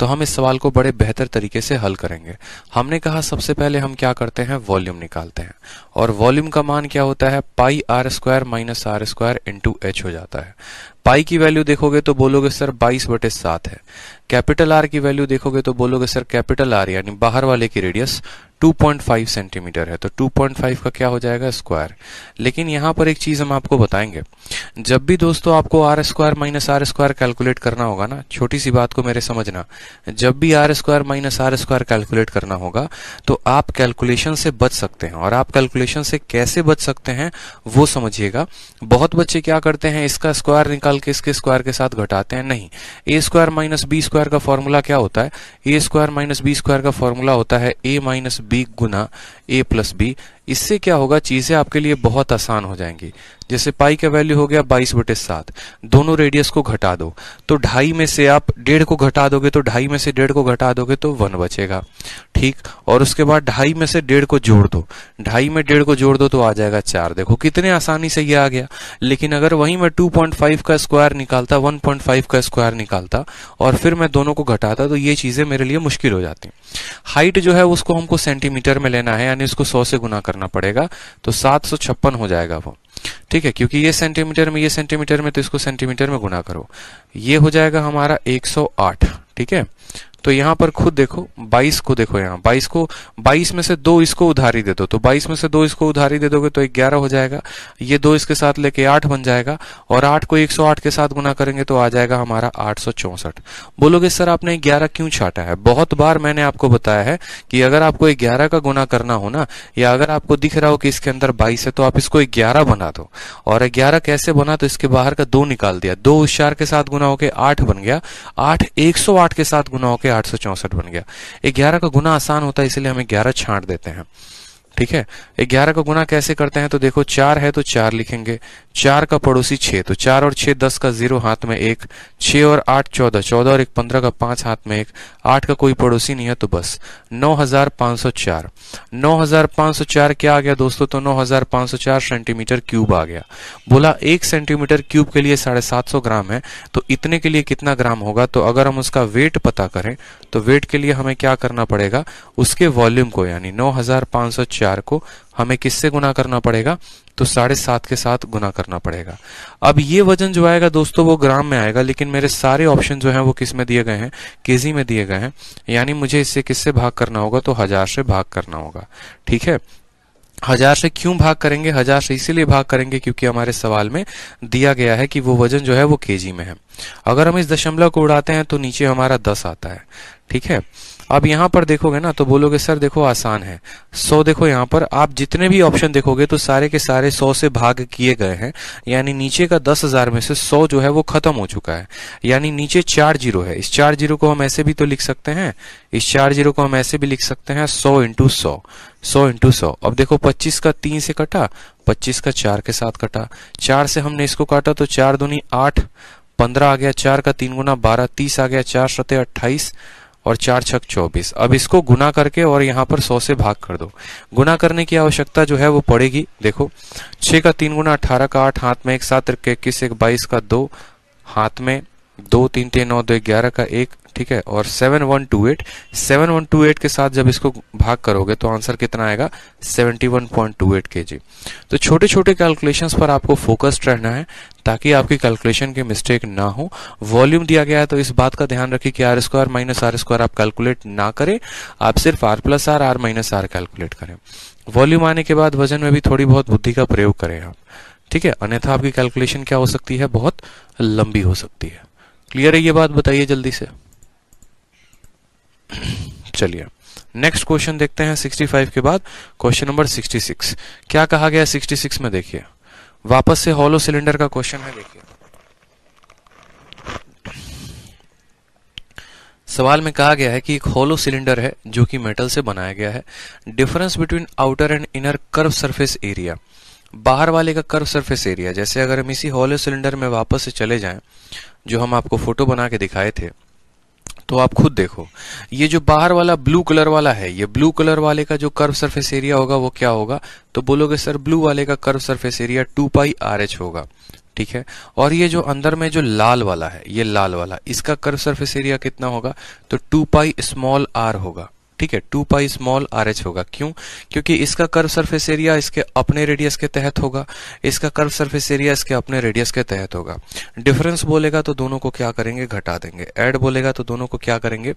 तो हम इस सवाल को बड़े बेहतर तरीके से हल करेंगे हमने कहा सबसे पहले हम क्या करते हैं वॉल्यूम निकालते हैं और वॉल्यूम का मान क्या होता है pi R square minus R square into H हो जाता है पाई की वैल्यू देखोगे तो बोलोगे सर 22 बटे सात है कैपिटल आर की वैल्यू देखोगे तो बोलोगे सर कैपिटल आर यानी बाहर वाले की रेडियस 2.5 सेंटीमीटर है तो 2.5 का क्या हो जाएगा स्क्वायर लेकिन यहाँ पर एक चीज हम आपको बताएंगे जब भी दोस्तों आपको R square minus R square calculate करना होगा ना छोटी सी बात को मेरे समझना जब भी R square minus R square calculate करना होगा तो आप कैलकुलेशन से बच सकते हैं और आप कैलकुलेशन से कैसे बच सकते हैं वो समझिएगा बहुत बच्चे क्या करते हैं इसका स्क्वायर निकाल के इसके स्क्वायर के साथ घटाते हैं नहीं A square minus B square का फॉर्मूला क्या होता है A square minus B square का फॉर्मूला होता है ए माइनस बी गुना ए प्लस बी इससे क्या होगा चीज़ें आपके लिए बहुत आसान हो जाएंगी जैसे पाई का वैल्यू हो गया बाईस बटे सात दोनों रेडियस को घटा दो तो ढाई में से आप डेढ़ को घटा दोगे तो ढाई में से डेढ़ को घटा दोगे तो वन बचेगा ठीक और उसके बाद ढाई में से डेढ़ को जोड़ दो ढाई में डेढ़ को जोड़ दो तो आ जाएगा चार देखो कितने आसानी से ये आ गया लेकिन अगर वही मैं टू का स्क्वायर निकालता वन का स्क्वायर निकालता और फिर मैं दोनों को घटाता तो ये चीजें मेरे लिए मुश्किल हो जाती हाइट जो है उसको हमको सेंटीमीटर में लेना है यानी उसको सौ से गुना करना पड़ेगा तो सात हो जाएगा वो ठीक है क्योंकि ये सेंटीमीटर में ये सेंटीमीटर में तो इसको सेंटीमीटर में गुना करो ये हो जाएगा हमारा 108 ठीक है तो यहां पर खुद देखो 22 को देखो यहाँ 22 को 22 में से दो इसको उधारी दे दो तो 22 में से दो इसको उधारी दे दोगे तो ग्यारह हो जाएगा ये दो इसके साथ लेके आठ बन जाएगा और आठ को 108 के साथ गुना करेंगे तो आ जाएगा हमारा आठ बोलोगे सर आपने ग्यारह क्यों छाटा है बहुत बार मैंने आपको बताया है कि अगर आपको ग्यारह का गुना करना हो ना या अगर आपको दिख रहा हो कि इसके अंदर बाईस है तो आप इसको ग्यारह बना दो और ग्यारह कैसे बना तो इसके बाहर का दो निकाल दिया दो उस चार के साथ गुना होके आठ बन गया आठ एक के साथ गुना होके पे आठ बन गया ग्यारह का गुना आसान होता है इसलिए हम ग्यारह छांट देते हैं ठीक है ग्यारह का गुना कैसे करते हैं तो देखो चार है तो चार लिखेंगे चार का पड़ोसी छे तो चार और छह दस का जीरो हाथ में एक छः और आठ चौदह चौदह और एक पंद्रह का पांच हाथ में एक आठ का कोई पड़ोसी नहीं है तो बस नौ हजार पांच सौ चार नौ हजार पांच सौ चार क्या आ गया दोस्तों तो नौ हजार पांच सौ चार सेंटीमीटर क्यूब आ गया बोला एक सेंटीमीटर क्यूब के लिए साढ़े सात सौ ग्राम है तो इतने के लिए कितना ग्राम होगा तो अगर हम उसका वेट पता करें तो वेट के लिए हमें क्या करना पड़ेगा उसके वॉल्यूम को यानी नौ हजार पांच सौ चार को हमें किससे गुना करना पड़ेगा तो साढ़े सात के साथ गुना करना पड़ेगा अब ये वजन जो आएगा दोस्तों वो ग्राम में आएगा लेकिन मेरे सारे ऑप्शन जो हैं वो किस में दिए गए हैं केजी में दिए गए हैं यानी मुझे इससे किससे भाग करना होगा तो हजार से भाग करना होगा ठीक है हजार से क्यों भाग करेंगे हजार से इसीलिए भाग करेंगे क्योंकि हमारे सवाल में दिया गया है कि वो वजन जो है वो केजी में है अगर हम इस दशमलव को उड़ाते हैं तो नीचे हमारा दस आता है ठीक है अब यहाँ पर देखोगे ना तो बोलोगे सर देखो आसान है सौ देखो यहाँ पर आप जितने भी ऑप्शन देखोगे तो सारे के सारे सौ से भाग किए गए हैं यानी नीचे का दस हजार में से सौ जो है वो खत्म हो चुका है यानी नीचे चार जीरो है इस चार जीरो को हम ऐसे भी तो लिख सकते हैं इस चार जीरो को हम ऐसे भी लिख सकते हैं सौ इंटू सौ सौ इंटू सौ अब देखो पच्चीस का तीन से कटा पच्चीस का चार के साथ कटा चार से हमने इसको काटा तो चार दूनी आठ पंद्रह आ गया चार का तीन गुना बारह तीस आ गया चार सत्य अट्ठाईस और चार छक चौबीस अब इसको गुना करके और यहाँ पर सौ से भाग कर दो गुना करने की आवश्यकता जो है वो पड़ेगी देखो छः का तीन गुना अठारह का आठ हाथ में एक सात इक्कीस एक बाईस का दो हाथ में दो तीन तीन नौ दो ग्यारह का एक ठीक है और 7128 7128 के साथ जब इसको भाग करोगे तो आंसर कितना आएगा 71.28 केजी तो छोटे छोटे कैलकुलेशंस पर आपको फोकस्ड रहना है ताकि आपकी कैलकुलेशन की मिस्टेक ना हो वॉल्यूम दिया गया है तो इस बात का ध्यान रखिए कि R square minus R square आप कैलकुलेट ना करें आप सिर्फ R plus R R minus R calculate करें वॉल्यूम आने के बाद वजन में भी थोड़ी बहुत बुद्धि का प्रयोग करें आप ठीक है अन्यथा आपकी कैलकुलेशन क्या हो सकती है बहुत लंबी हो सकती है क्लियर है ये बात बताइए जल्दी से चलिए नेक्स्ट क्वेश्चन देखते हैं 65 के बाद क्वेश्चन नंबर 66 क्या कहा गया 66 में देखिए वापस से हॉलो सिलेंडर का क्वेश्चन है देखिए सवाल में कहा गया है कि एक होलो सिलेंडर है जो कि मेटल से बनाया गया है difference between outer and inner curve surface area बाहर वाले का कर्व सरफेस एरिया जैसे अगर हम इसी होलो सिलेंडर में वापस से चले जाएं जो हम आपको फोटो बना के दिखाए थे तो आप खुद देखो ये जो बाहर वाला ब्लू कलर वाला है ये ब्लू कलर वाले का जो कर्व सरफेस एरिया होगा वो क्या होगा तो बोलोगे सर ब्लू वाले का curve surface area two pi R H होगा ठीक है और ये जो अंदर में जो लाल वाला है ये लाल वाला इसका कर्व सरफेस एरिया कितना होगा तो टू पाई स्मॉल आर होगा ठीक है two pi small R H होगा क्यों क्योंकि इसका कर्व सरफेस एरिया इसके अपने रेडियस के तहत होगा इसका कर्व सरफेस एरिया इसके अपने रेडियस के तहत होगा डिफरेंस बोलेगा तो दोनों को क्या करेंगे घटा देंगे एड बोलेगा तो दोनों को क्या करेंगे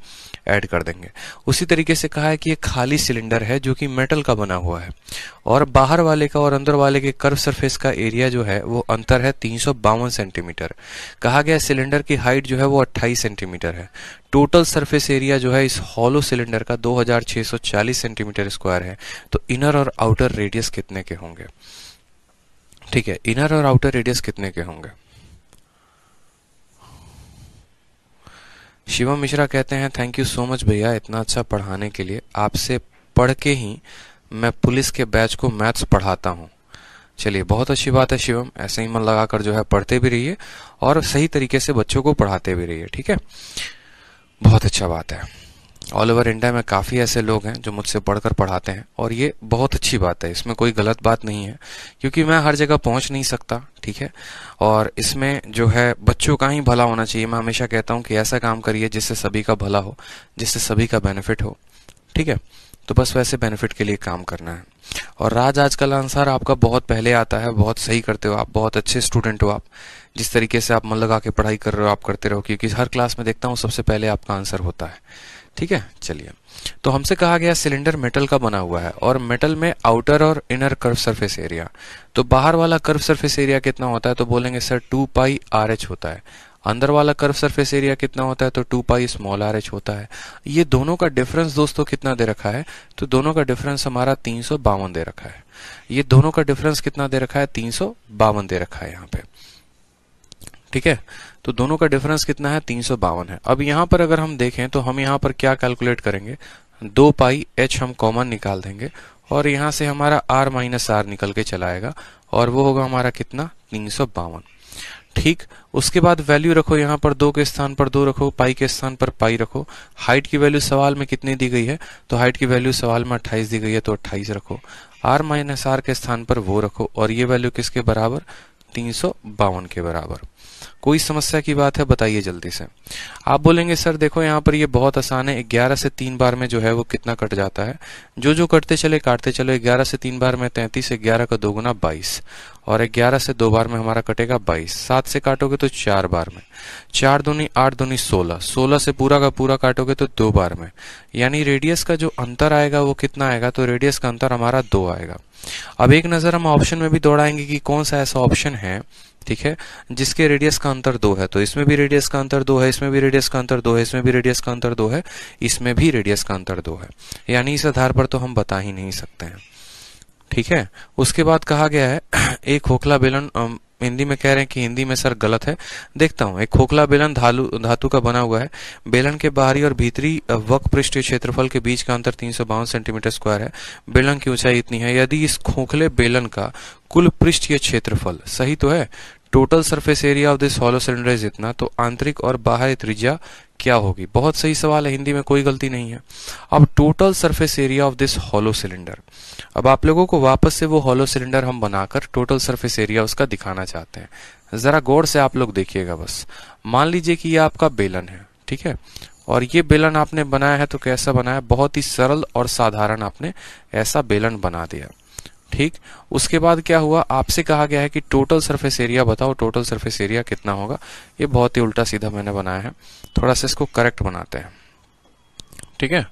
एड कर देंगे उसी तरीके से कहा है कि ये खाली सिलेंडर है जो कि मेटल का बना हुआ है और बाहर वाले का और अंदर वाले के कर्व सरफेस का एरिया जो है वो अंतर है तीन सेंटीमीटर कहा गया सिलेंडर की हाइट जो है वो अट्ठाईस सेंटीमीटर है टोटल सरफेस एरिया जो है इस हॉलो सिलेंडर का 2640 सेंटीमीटर स्क्वायर है तो इनर और आउटर रेडियस कितने के होंगे ठीक है इनर और आउटर रेडियस कितने के होंगे शिवम मिश्रा कहते हैं थैंक यू सो मच भैया इतना अच्छा पढ़ाने के लिए आपसे पढ़ के ही मैं पुलिस के बैच को मैथ्स पढ़ाता हूँ चलिए बहुत अच्छी बात है शिवम ऐसे ही मन लगाकर जो है पढ़ते भी रहिए और सही तरीके से बच्चों को पढ़ाते भी रहिए ठीक है बहुत अच्छा बात है ऑल ओवर इंडिया में काफ़ी ऐसे लोग हैं जो मुझसे पढ़कर पढ़ाते हैं और ये बहुत अच्छी बात है इसमें कोई गलत बात नहीं है क्योंकि मैं हर जगह पहुंच नहीं सकता ठीक है और इसमें जो है बच्चों का ही भला होना चाहिए मैं हमेशा कहता हूँ कि ऐसा काम करिए जिससे सभी का भला हो जिससे सभी का बेनिफिट हो ठीक है तो बस वैसे बेनिफिट के लिए काम करना है और राज आज का आंसर आपका बहुत पहले आता है बहुत सही करते हो आप बहुत अच्छे स्टूडेंट हो आप जिस तरीके से आप मन लगा के पढ़ाई कर रहे हो आप करते रहो क्योंकि हर क्लास में देखता हूँ सबसे पहले आपका आंसर होता है ठीक है चलिए तो हमसे कहा गया सिलेंडर मेटल का बना हुआ है और मेटल में आउटर और इनर कर्व सरफेस एरिया तो बाहर वाला कर्व सरफेस एरिया कितना होता है तो बोलेंगे sir two pi R H होता है अंदर वाला कर्व सरफेस एरिया कितना होता है तो two pi small R H होता है ये दोनों का डिफरेंस दोस्तों कितना दे रखा है तो दोनों का डिफरेंस हमारा तीन सौ बावन दे रखा है ये दोनों का डिफरेंस कितना दे रखा है तीन सौ बावन दे रखा है यहाँ पे ठीक है तो दोनों का डिफरेंस कितना है तीन सौ बावन है अब यहाँ पर अगर हम देखें तो हम यहाँ पर क्या कैलकुलेट करेंगे दो पाई एच हम कॉमन निकाल देंगे और यहाँ से हमारा आर माइनस आर निकल के चलाएगा और वो होगा हमारा कितना तीन सौ बावन ठीक उसके बाद वैल्यू रखो यहाँ पर दो के स्थान पर दो रखो पाई के स्थान पर पाई रखो हाइट की वैल्यू सवाल में कितनी दी गई है तो हाइट की वैल्यू सवाल में अट्ठाईस दी गई है तो अट्ठाईस रखो आर माइनस आर के स्थान पर वो रखो और ये वैल्यू किसके बराबर तीन के बराबर कोई समस्या की बात है बताइए जल्दी से आप बोलेंगे सर देखो यहाँ पर ये बहुत आसान है ग्यारह से तीन बार में जो है वो कितना कट जाता है जो जो कटते चले काटते चले ग्यारह से तीन बार में तैंतीस ग्यारह का दोगुना बाईस और ग्यारह से दो बार में हमारा कटेगा बाईस सात से काटोगे तो चार बार में चार दूनी आठ दूनी सोलह सोलह से पूरा का पूरा काटोगे तो दो बार में यानी रेडियस का जो अंतर आएगा वो कितना आएगा तो रेडियस का अंतर हमारा दो आएगा अब एक नज़र हम ऑप्शन में भी दौड़ाएंगे कि कौन सा ऐसा ऑप्शन है ठीक है जिसके रेडियस का अंतर दो है तो इसमें भी रेडियस का अंतर दो है इसमें भी रेडियस का अंतर दो है इसमें भी रेडियस का अंतर दो है इसमें भी रेडियस का अंतर दो है यानी इस आधार पर तो हम बता ही नहीं सकते हैं ठीक है उसके बाद कहा गया है एक खोखला बेलन हिंदी में कह रहे हैं कि हिंदी में सर गलत है देखता हूँ एक खोखला बेलन धातु का बना हुआ है बेलन के बाहरी और भीतरी वक पृष्ठीय क्षेत्रफल के बीच का अंतर तीन सेंटीमीटर स्क्वायर है बेलन की ऊंचाई इतनी है यदि इस खोखले बेलन का कुल पृष्ठीय क्षेत्रफल सही तो है total surface area of this hollow cylinder is इतना तो आंतरिक और बाहरी त्रिज्या क्या होगी बहुत सही सवाल है हिंदी में कोई गलती नहीं है अब total surface area of this hollow cylinder अब आप लोगों को वापस से वो हॉलो सिलेंडर हम बनाकर टोटल सरफेस एरिया उसका दिखाना चाहते हैं ज़रा गौर से आप लोग देखिएगा बस मान लीजिए कि ये आपका बेलन है ठीक है और ये बेलन आपने बनाया है तो कैसा बनाया बहुत ही सरल और साधारण आपने ऐसा बेलन बना दिया ठीक उसके बाद क्या हुआ आपसे कहा गया है कि टोटल सरफेस एरिया बताओ टोटल सरफेस एरिया कितना होगा ये बहुत ही उल्टा सीधा मैंने बनाया है थोड़ा सा इसको करेक्ट बनाते हैं ठीक है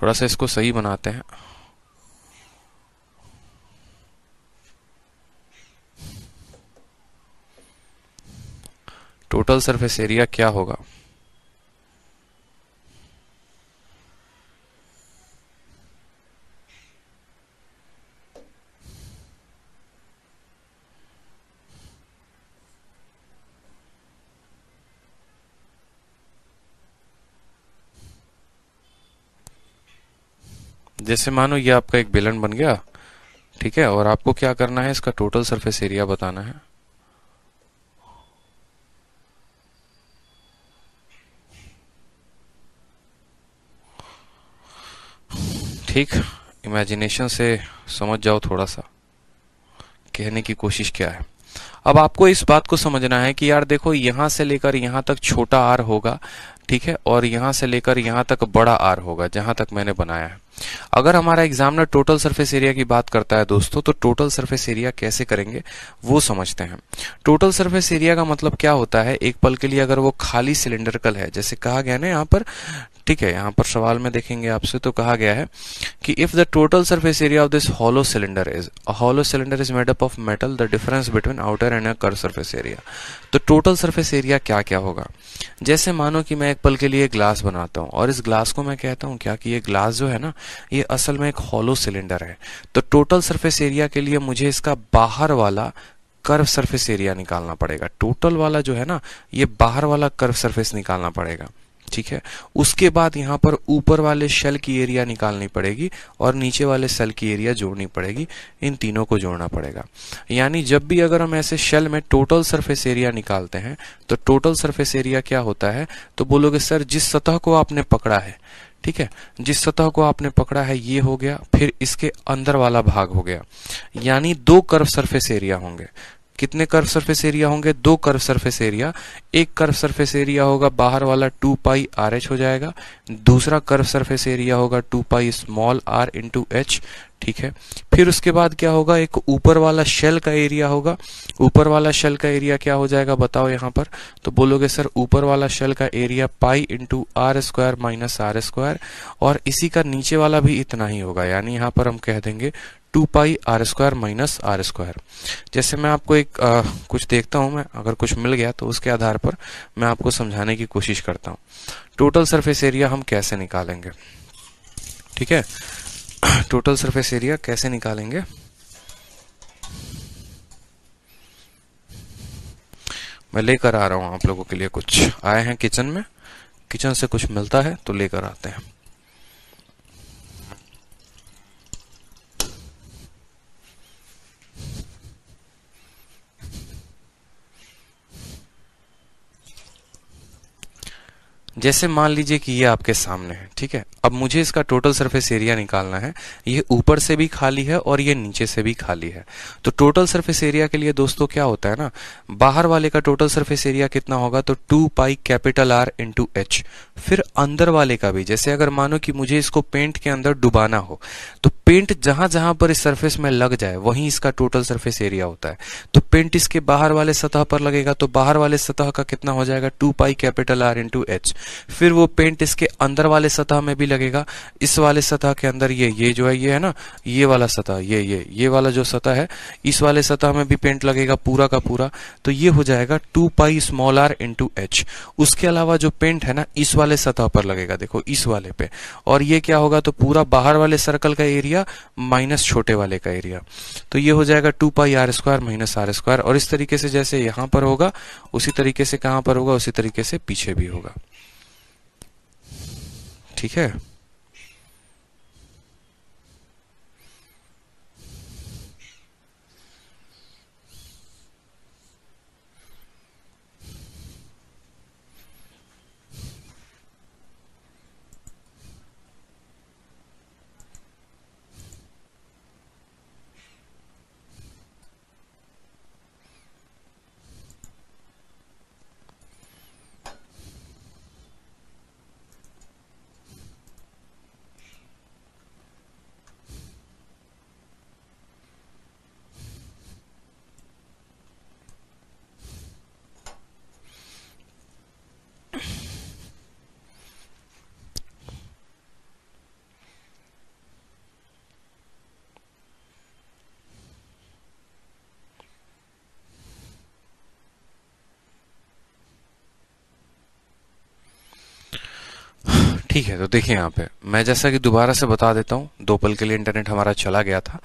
थोड़ा सा इसको सही बनाते हैं टोटल सरफेस एरिया क्या होगा जैसे मानो ये आपका एक बेलन बन गया ठीक है और आपको क्या करना है इसका टोटल सरफेस एरिया बताना है ठीक इमेजिनेशन से समझ जाओ थोड़ा सा कहने की कोशिश क्या है अब आपको इस बात को समझना है कि यार देखो यहां से लेकर यहां तक छोटा आर होगा ठीक है और यहां से लेकर यहां तक बड़ा आर होगा जहां तक मैंने बनाया है अगर हमारा एग्जामिनर टोटल सरफेस एरिया की बात करता है दोस्तों तो टोटल सरफेस एरिया कैसे करेंगे वो समझते हैं टोटल सरफेस एरिया का मतलब क्या होता है एक पल के लिए अगर वो खाली सिलेंडरकल है जैसे कहा गया ना यहाँ पर ठीक है यहाँ पर सवाल में देखेंगे आपसे तो कहा गया है कि if the total surface area of this hollow cylinder is hollow cylinder is made up of metal the difference between outer and कर सर्फेस एरिया तो टोटल सर्फेस एरिया क्या क्या होगा जैसे मानो कि मैं एक पल के लिए ग्लास बनाता हूँ और इस ग्लास को मैं कहता हूँ क्या कि ये ग्लास जो है ना ये असल में एक हॉलो सिलेंडर है तो टोटल सर्फेस एरिया के लिए मुझे इसका बाहर वाला कर्व सरफेस एरिया निकालना पड़ेगा टोटल वाला जो है ना ये बाहर वाला कर्व सरफेस निकालना पड़ेगा ठीक है उसके बाद यहाँ पर ऊपर वाले शेल की एरिया निकालनी पड़ेगी और नीचे वाले सेल की एरिया जोड़नी पड़ेगी इन तीनों को जोड़ना पड़ेगा यानी जब भी अगर हम ऐसे शेल में टोटल सरफेस एरिया निकालते हैं तो टोटल सरफेस एरिया क्या होता है तो बोलोगे सर जिस सतह को आपने पकड़ा है ठीक है जिस सतह को आपने पकड़ा है ये हो गया फिर इसके अंदर वाला भाग हो गया यानी दो कर्व सरफेस एरिया होंगे कितने कर्व सरफेस एरिया होंगे दो कर्व सरफेस एरिया एक कर्व सरफेस एरिया होगा बाहर वाला टू पाई आर एच हो जाएगा दूसरा कर्व सरफेस एरिया होगा two pi small R into H ठीक है फिर उसके बाद क्या होगा एक ऊपर वाला शेल का एरिया होगा ऊपर वाला शेल का एरिया क्या हो जाएगा बताओ यहाँ पर तो बोलोगे सर ऊपर वाला शेल का area pi into R square minus R square और इसी का नीचे वाला भी इतना ही होगा यानी यहाँ पर हम कह देंगे two pi R square minus R square जैसे मैं आपको एक आ, कुछ देखता हूँ मैं अगर कुछ मिल गया तो उसके आधार पर मैं आपको समझाने की कोशिश करता हूँ टोटल सरफेस एरिया हम कैसे निकालेंगे ठीक है टोटल सरफेस एरिया कैसे निकालेंगे मैं लेकर आ रहा हूँ आप लोगों के लिए कुछ आए हैं किचन में किचन से कुछ मिलता है तो लेकर आते हैं जैसे मान लीजिए कि ये आपके सामने है ठीक है अब मुझे इसका टोटल सरफेस एरिया निकालना है ये ऊपर से भी खाली है और ये नीचे से भी खाली है तो टोटल सरफेस एरिया के लिए दोस्तों क्या होता है ना बाहर वाले का टोटल सरफेस एरिया कितना होगा तो two pi capital R into H फिर अंदर वाले का भी जैसे अगर मानो कि मुझे इसको पेंट के अंदर डुबाना हो तो पेंट जहां जहां पर इस सरफेस में लग जाए वहीं इसका टोटल सरफेस एरिया होता है तो पेंट इसके बाहर वाले सतह पर लगेगा तो बाहर वाले सतह का कितना हो जाएगा two pi capital R into H फिर वो पेंट इसके अंदर वाले सतह में भी लगेगा इस वाले सतह के अंदर ये ये जो है ये है ना ये वाला सतह ये ये ये वाला जो सतह है इस वाले सतह में भी पेंट लगेगा पूरा का पूरा तो ये हो जाएगा two pi small R into H उसके अलावा जो पेंट है ना इस वाले सतह पर लगेगा देखो इस वाले पे और ये क्या होगा तो पूरा बाहर वाले सर्कल का एरिया एरिया माइनस छोटे वाले का एरिया तो ये हो जाएगा two pi R square minus R square और इस तरीके से जैसे यहां पर होगा उसी तरीके से कहां पर होगा उसी तरीके से पीछे भी होगा ठीक है ठीक है तो देखिए यहाँ पे मैं जैसा कि दोबारा से बता देता हूँ दो पल के लिए इंटरनेट हमारा चला गया था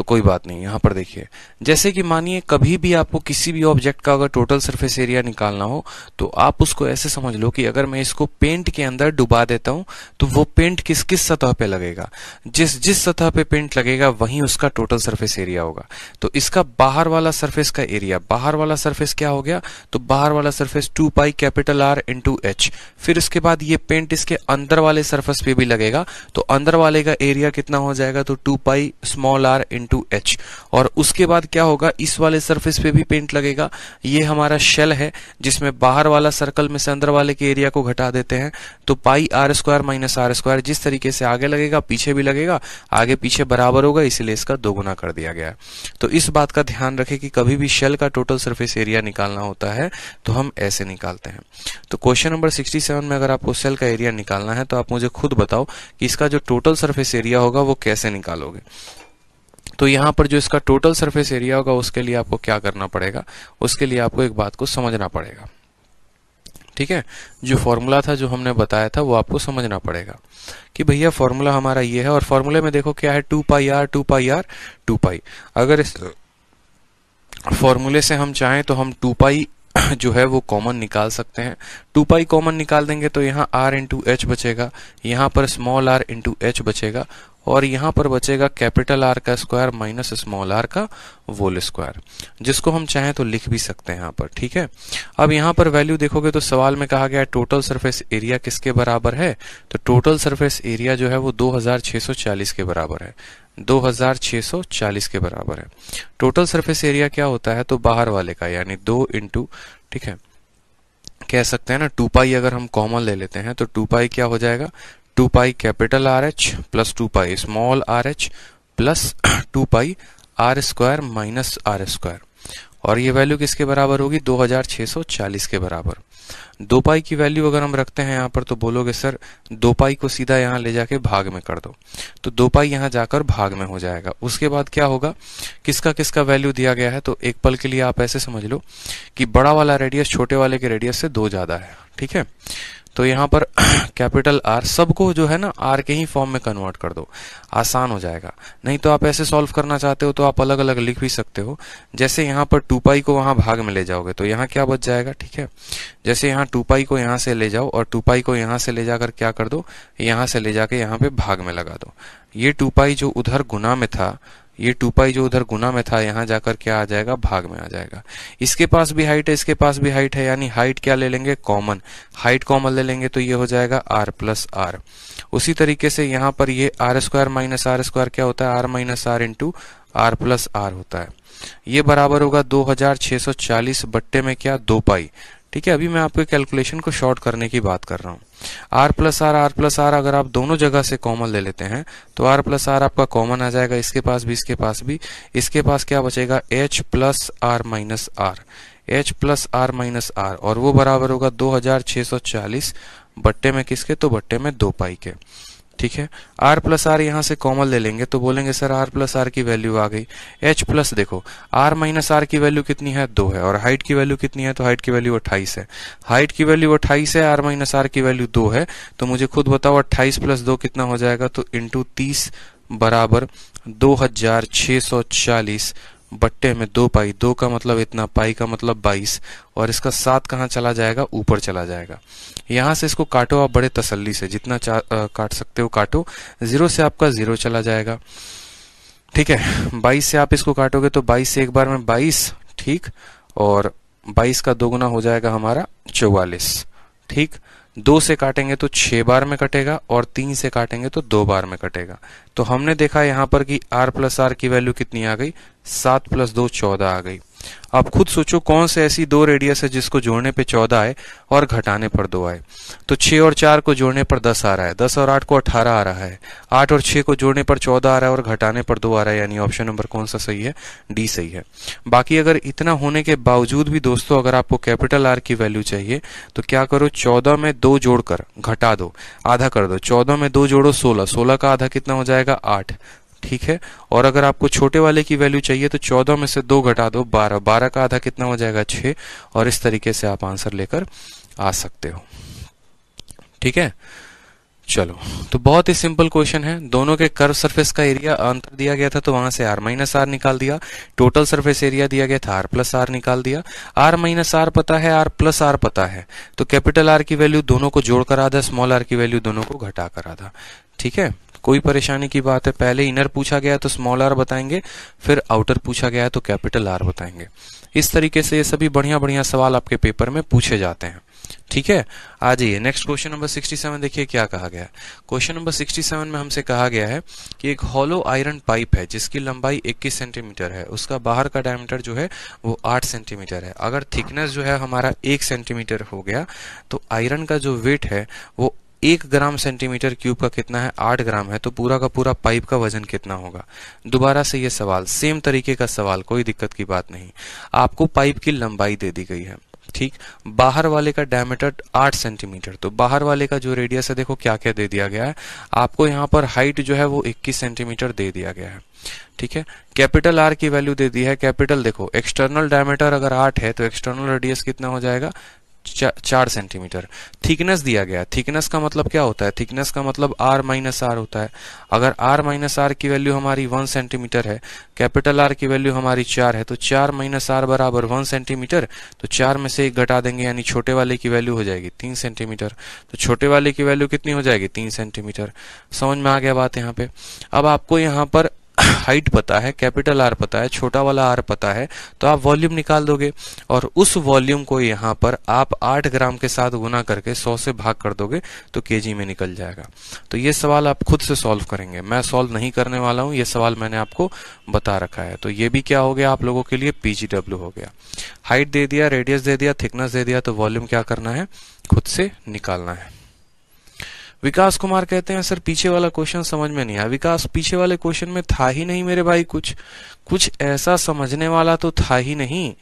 तो कोई बात नहीं यहाँ पर देखिए जैसे कि मानिए कभी भी आपको किसी भी ऑब्जेक्ट का अगर टोटल सरफेस एरिया निकालना हो तो आप उसको ऐसे समझ लो कि अगर मैं इसको पेंट के अंदर डुबा देता हूं तो वो पेंट किस किस सतह पे लगेगा जिस जिस सतह पे पेंट लगेगा वहीं उसका टोटल सरफेस एरिया होगा तो इसका बाहर वाला सरफेस का एरिया बाहर वाला सरफेस क्या हो गया तो बाहर वाला surface two pi capital R in H फिर उसके बाद ये पेंट इसके अंदर वाले सर्फेस पे भी लगेगा तो अंदर वाले का एरिया कितना हो जाएगा तो two pi small R into two H और उसके बाद क्या होगा इस वाले सरफेस पे भी पेंट लगेगा ये हमारा शेल है जिसमें बाहर वाला सर्कल में से अंदर वाले के एरिया को घटा देते हैं तो pi R square minus R square जिस तरीके से आगे लगेगा पीछे भी लगेगा आगे पीछे बराबर होगा इसीलिए इसका दोगुना कर दिया गया तो इस बात का ध्यान रखे कि कभी भी शेल का टोटल सर्फेस एरिया निकालना होता है तो हम ऐसे निकालते हैं तो क्वेश्चन नंबर सिक्सटी में अगर आपको सेल का एरिया निकालना है तो आप मुझे खुद बताओ कि इसका जो टोटल सर्फेस एरिया होगा वो कैसे निकालोगे तो यहाँ पर जो इसका टोटल सरफेस एरिया होगा उसके लिए आपको क्या करना पड़ेगा उसके लिए आपको एक बात को समझना पड़ेगा ठीक है जो फॉर्मूला था जो हमने बताया था वो आपको समझना पड़ेगा कि भैया फॉर्मूला हमारा ये है और फॉर्मूले में देखो क्या है two pi R two pi R two pi अगर इस फॉर्मूले से हम चाहें तो हम टू पाई जो है वो कॉमन निकाल सकते हैं टू पाई कॉमन निकाल देंगे तो यहाँ आर इंटू एच बचेगा यहाँ पर स्मॉल आर इंटू एच बचेगा और यहाँ पर बचेगा कैपिटल आर का स्क्वायर माइनस स्मॉल आर का वोल स्क्वायर जिसको हम चाहें तो लिख भी सकते हैं यहाँ पर ठीक है अब यहाँ पर वैल्यू देखोगे तो सवाल में कहा गया टोटल सरफेस एरिया किसके बराबर है तो टोटल सरफेस एरिया जो है वो 2640 के बराबर है 2640 के बराबर है टोटल सरफेस एरिया क्या होता है तो बाहर वाले का यानी दो इंटू ठीक है कह सकते हैं ना टू पाई अगर हम कॉमन ले लेते हैं तो टू पाई क्या हो जाएगा two pi capital R H plus two pi small R H plus two pi R square minus R square और ये वैल्यू किसके बराबर होगी 2640 के बराबर दो पाई की वैल्यू अगर हम रखते हैं यहाँ पर तो बोलोगे सर दो पाई को सीधा यहाँ ले जाके भाग में कर दो तो दो पाई यहाँ जाकर भाग में हो जाएगा उसके बाद क्या होगा किसका किसका वैल्यू दिया गया है तो एक पल के लिए आप ऐसे समझ लो कि बड़ा वाला रेडियस छोटे वाले के रेडियस से दो ज़्यादा है ठीक है तो यहाँ पर कैपिटल आर सबको जो है ना आर के ही फॉर्म में कन्वर्ट कर दो आसान हो जाएगा नहीं तो आप ऐसे सॉल्व करना चाहते हो तो आप अलग अलग लिख भी सकते हो जैसे यहाँ पर टू पाई को वहां भाग में ले जाओगे तो यहाँ क्या बच जाएगा ठीक है जैसे यहाँ टू पाई को यहाँ से ले जाओ और टू पाई को यहाँ से ले जाकर क्या कर दो यहाँ से ले जाके यहाँ पे भाग में लगा दो ये टू पाई जो उधर गुना में था ये टू पाई जो उधर गुना में था यहाँ जाकर क्या आ जाएगा भाग में आ जाएगा इसके पास भी हाइट है इसके पास भी हाइट है यानी हाइट क्या ले लेंगे कॉमन हाइट कॉमन ले लेंगे तो ये हो जाएगा आर प्लस आर उसी तरीके से यहाँ पर ये R square minus R square क्या होता है R minus R into R plus R होता है ये बराबर होगा 2640 बट्टे में क्या दो पाई ठीक है अभी मैं आपके कैलकुलेशन को शॉर्ट करने की बात कर रहा हूँ R plus R R plus R अगर आप दोनों जगह से कॉमन ले लेते हैं तो आर प्लस आर आपका कॉमन आ जाएगा इसके पास भी इसके पास भी इसके पास क्या बचेगा H plus R minus R H plus R minus R और वो बराबर होगा 2640 बट्टे में किसके तो बट्टे में दो पाई के ठीक है आर प्लस आर यहाँ से कॉमन ले लेंगे तो बोलेंगे सर आर प्लस आर की वैल्यू आ गई एच प्लस देखो आर माइनस आर की वैल्यू कितनी है दो है और हाइट की वैल्यू कितनी है तो हाइट की वैल्यू अट्ठाईस है हाइट की वैल्यू अट्ठाईस है आर माइनस आर की वैल्यू दो है तो मुझे खुद बताओ अट्ठाईस प्लस दो कितना हो जाएगा तो इंटू तीस बराबर दो हजार छह सौ चालीस बट्टे में दो पाई दो का मतलब इतना पाई का मतलब बाईस और इसका सात कहाँ चला जाएगा ऊपर चला जाएगा यहाँ से इसको काटो आप बड़े तसल्ली से जितना आ, काट सकते हो काटो जीरो से आपका जीरो चला जाएगा ठीक है बाईस से आप इसको काटोगे तो बाईस से एक बार में बाईस ठीक और बाईस का दोगुना हो जाएगा हमारा चौवालिस ठीक दो से काटेंगे तो छः बार में कटेगा और तीन से काटेंगे तो दो बार में कटेगा तो हमने देखा यहाँ पर कि आर प्लस आर की वैल्यू कितनी आ गई सात प्लस दो चौदह आ गई आप खुद सोचो कौन से ऐसी दो रेडियस है जिसको जोड़ने पे चौदह आए और घटाने पर दो आए तो छः और चार को जोड़ने पर दस आ रहा है दस और आठ को अठारह आ रहा है आठ और छः को जोड़ने पर चौदह आ रहा है और घटाने पर दो आ रहा है यानी ऑप्शन नंबर कौन सा सही है डी सही है बाकी अगर इतना होने के बावजूद भी दोस्तों अगर आपको कैपिटल आर की वैल्यू चाहिए तो क्या करो चौदह में दो जोड़कर घटा दो आधा कर दो चौदह में दो जोड़ो सोलह सोलह का आधा कितना हो जाएगा आठ ठीक है और अगर आपको छोटे वाले की वैल्यू चाहिए तो चौदह में से दो घटा दो बारह बारह का आधा कितना हो जाएगा छः और इस तरीके से आप आंसर लेकर आ सकते हो ठीक है चलो तो बहुत ही सिंपल क्वेश्चन है दोनों के कर्व सरफेस का एरिया अंतर दिया गया था तो वहां से आर माइनस आर निकाल दिया टोटल सरफेस एरिया दिया गया था आर प्लस आर निकाल दिया आर माइनस आर पता है आर प्लस आर पता है तो कैपिटल आर की वैल्यू दोनों को जोड़कर आधा स्मॉल आर की वैल्यू दोनों को घटा कर आधा ठीक है कोई परेशानी की बात है पहले इनर पूछा गया तो स्मॉल आर बताएंगे फिर आउटर पूछा गया तो कैपिटल आर बताएंगे इस तरीके से ये सभी बढ़िया बढ़िया सवाल आपके पेपर में पूछे जाते हैं ठीक है आ जाइए नेक्स्ट क्वेश्चन नंबर 67 देखिए क्या कहा गया है क्वेश्चन नंबर 67 में हमसे कहा गया है कि एक हॉलो आयरन पाइप है जिसकी लंबाई 21 सेंटीमीटर है उसका बाहर का डायमीटर जो है वो 8 सेंटीमीटर है अगर थिकनेस जो है हमारा 1 सेंटीमीटर हो गया तो आयरन का जो वेट है वो एक ग्राम सेंटीमीटर क्यूब का कितना है आठ ग्राम है तो पूरा का पूरा पाइप का वजन कितना होगा दोबारा से यह सवाल सेम तरीके का सवाल कोई दिक्कत की बात नहीं आपको पाइप की लंबाई दे दी गई है ठीक बाहर वाले का डायमीटर 8 सेंटीमीटर तो बाहर वाले का जो रेडियस है देखो क्या क्या दे दिया गया है आपको यहाँ पर हाइट जो है वो 21 सेंटीमीटर दे दिया गया है ठीक है कैपिटल आर की वैल्यू दे दी है कैपिटल देखो एक्सटर्नल डायमीटर अगर 8 है तो एक्सटर्नल रेडियस कितना हो जाएगा चार सेंटीमीटर थिकनेस दिया गया थिकनेस का मतलब क्या होता है थिकनेस का मतलब आर माइनस आर होता है अगर आर माइनस आर की वैल्यू हमारी वन सेंटीमीटर है कैपिटल आर की वैल्यू हमारी चार है तो चार माइनस आर बराबर वन सेंटीमीटर तो चार में से एक घटा देंगे यानी छोटे वाले की वैल्यू हो जाएगी तीन सेंटीमीटर तो छोटे वाले की वैल्यू कितनी हो जाएगी तीन सेंटीमीटर समझ में आ गया बात यहाँ पे अब आपको यहाँ पर हाइट पता है कैपिटल आर पता है छोटा वाला आर पता है तो आप वॉल्यूम निकाल दोगे और उस वॉल्यूम को यहाँ पर आप 8 ग्राम के साथ गुना करके 100 से भाग कर दोगे तो केजी में निकल जाएगा तो ये सवाल आप खुद से सॉल्व करेंगे मैं सॉल्व नहीं करने वाला हूँ ये सवाल मैंने आपको बता रखा है तो ये भी क्या हो गया आप लोगों के लिए पीजीडब्ल्यू हो गया हाइट दे दिया रेडियस दे दिया थिकनेस दे दिया तो वॉल्यूम क्या करना है खुद से निकालना है विकास कुमार कहते हैं सर पीछे वाला क्वेश्चन समझ में नहीं आया विकास पीछे वाले क्वेश्चन में था ही नहीं मेरे भाई कुछ कुछ ऐसा समझने वाला तो था ही नहीं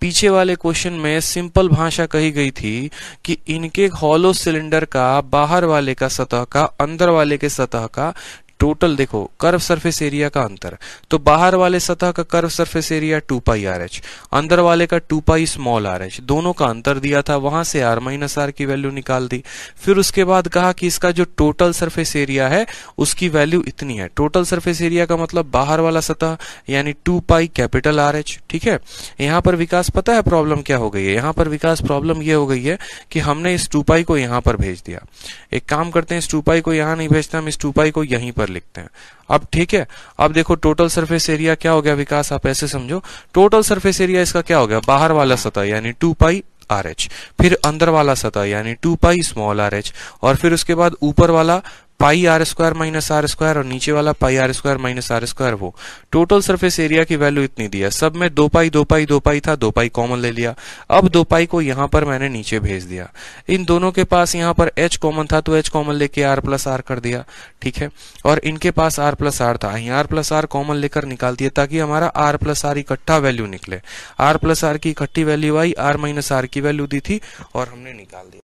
पीछे वाले क्वेश्चन में सिंपल भाषा कही गई थी कि इनके हॉलो सिलेंडर का बाहर वाले का सतह का अंदर वाले के सतह का टोटल देखो कर्व सरफेस एरिया का अंतर तो बाहर वाले सतह का curve surface area two pi R H अंदर वाले का two pi small R H दोनों का अंतर दिया था वहां से आर माइनस आर की वैल्यू निकाल दी फिर उसके बाद कहा कि इसका जो टोटल सरफेस एरिया है उसकी वैल्यू इतनी है टोटल सरफेस एरिया का मतलब बाहर वाला सतह यानी two pi capital R H ठीक है यहाँ पर विकास पता है प्रॉब्लम क्या हो गई है यहाँ पर विकास प्रॉब्लम यह हो गई है कि हमने इस टू पाई को यहाँ पर भेज दिया एक काम करते हैं इस टू पाई को यहाँ नहीं भेजते हम इस टू पाई को यहीं पर ऊपर लिखते हैं अब ठीक है अब देखो टोटल सरफेस एरिया क्या हो गया विकास आप ऐसे समझो टोटल सरफेस एरिया इसका क्या हो गया बाहर वाला सतह यानी टू पाई आर एच फिर अंदर वाला सतह यानी two pi small R H और फिर उसके बाद ऊपर वाला pi R square minus R square और नीचे वाला pi R square minus R square वो टोटल सरफेस एरिया की वैल्यू इतनी दिया सब में दो पाई दो पाई दो पाई था दो पाई कॉमन ले लिया अब दो पाई को यहां पर मैंने नीचे भेज दिया इन दोनों के पास यहां पर एच कॉमन था तो एच कॉमन लेके आर प्लस आर कर दिया ठीक है और इनके पास आर प्लस आर था यहाँ आर प्लस आर कॉमन लेकर निकाल दिया ताकि हमारा आर प्लस आर इकट्ठा वैल्यू निकले आर प्लस आर की इकट्ठी वैल्यू आई आर माइनस आर की वैल्यू दी थी और हमने निकाल दिया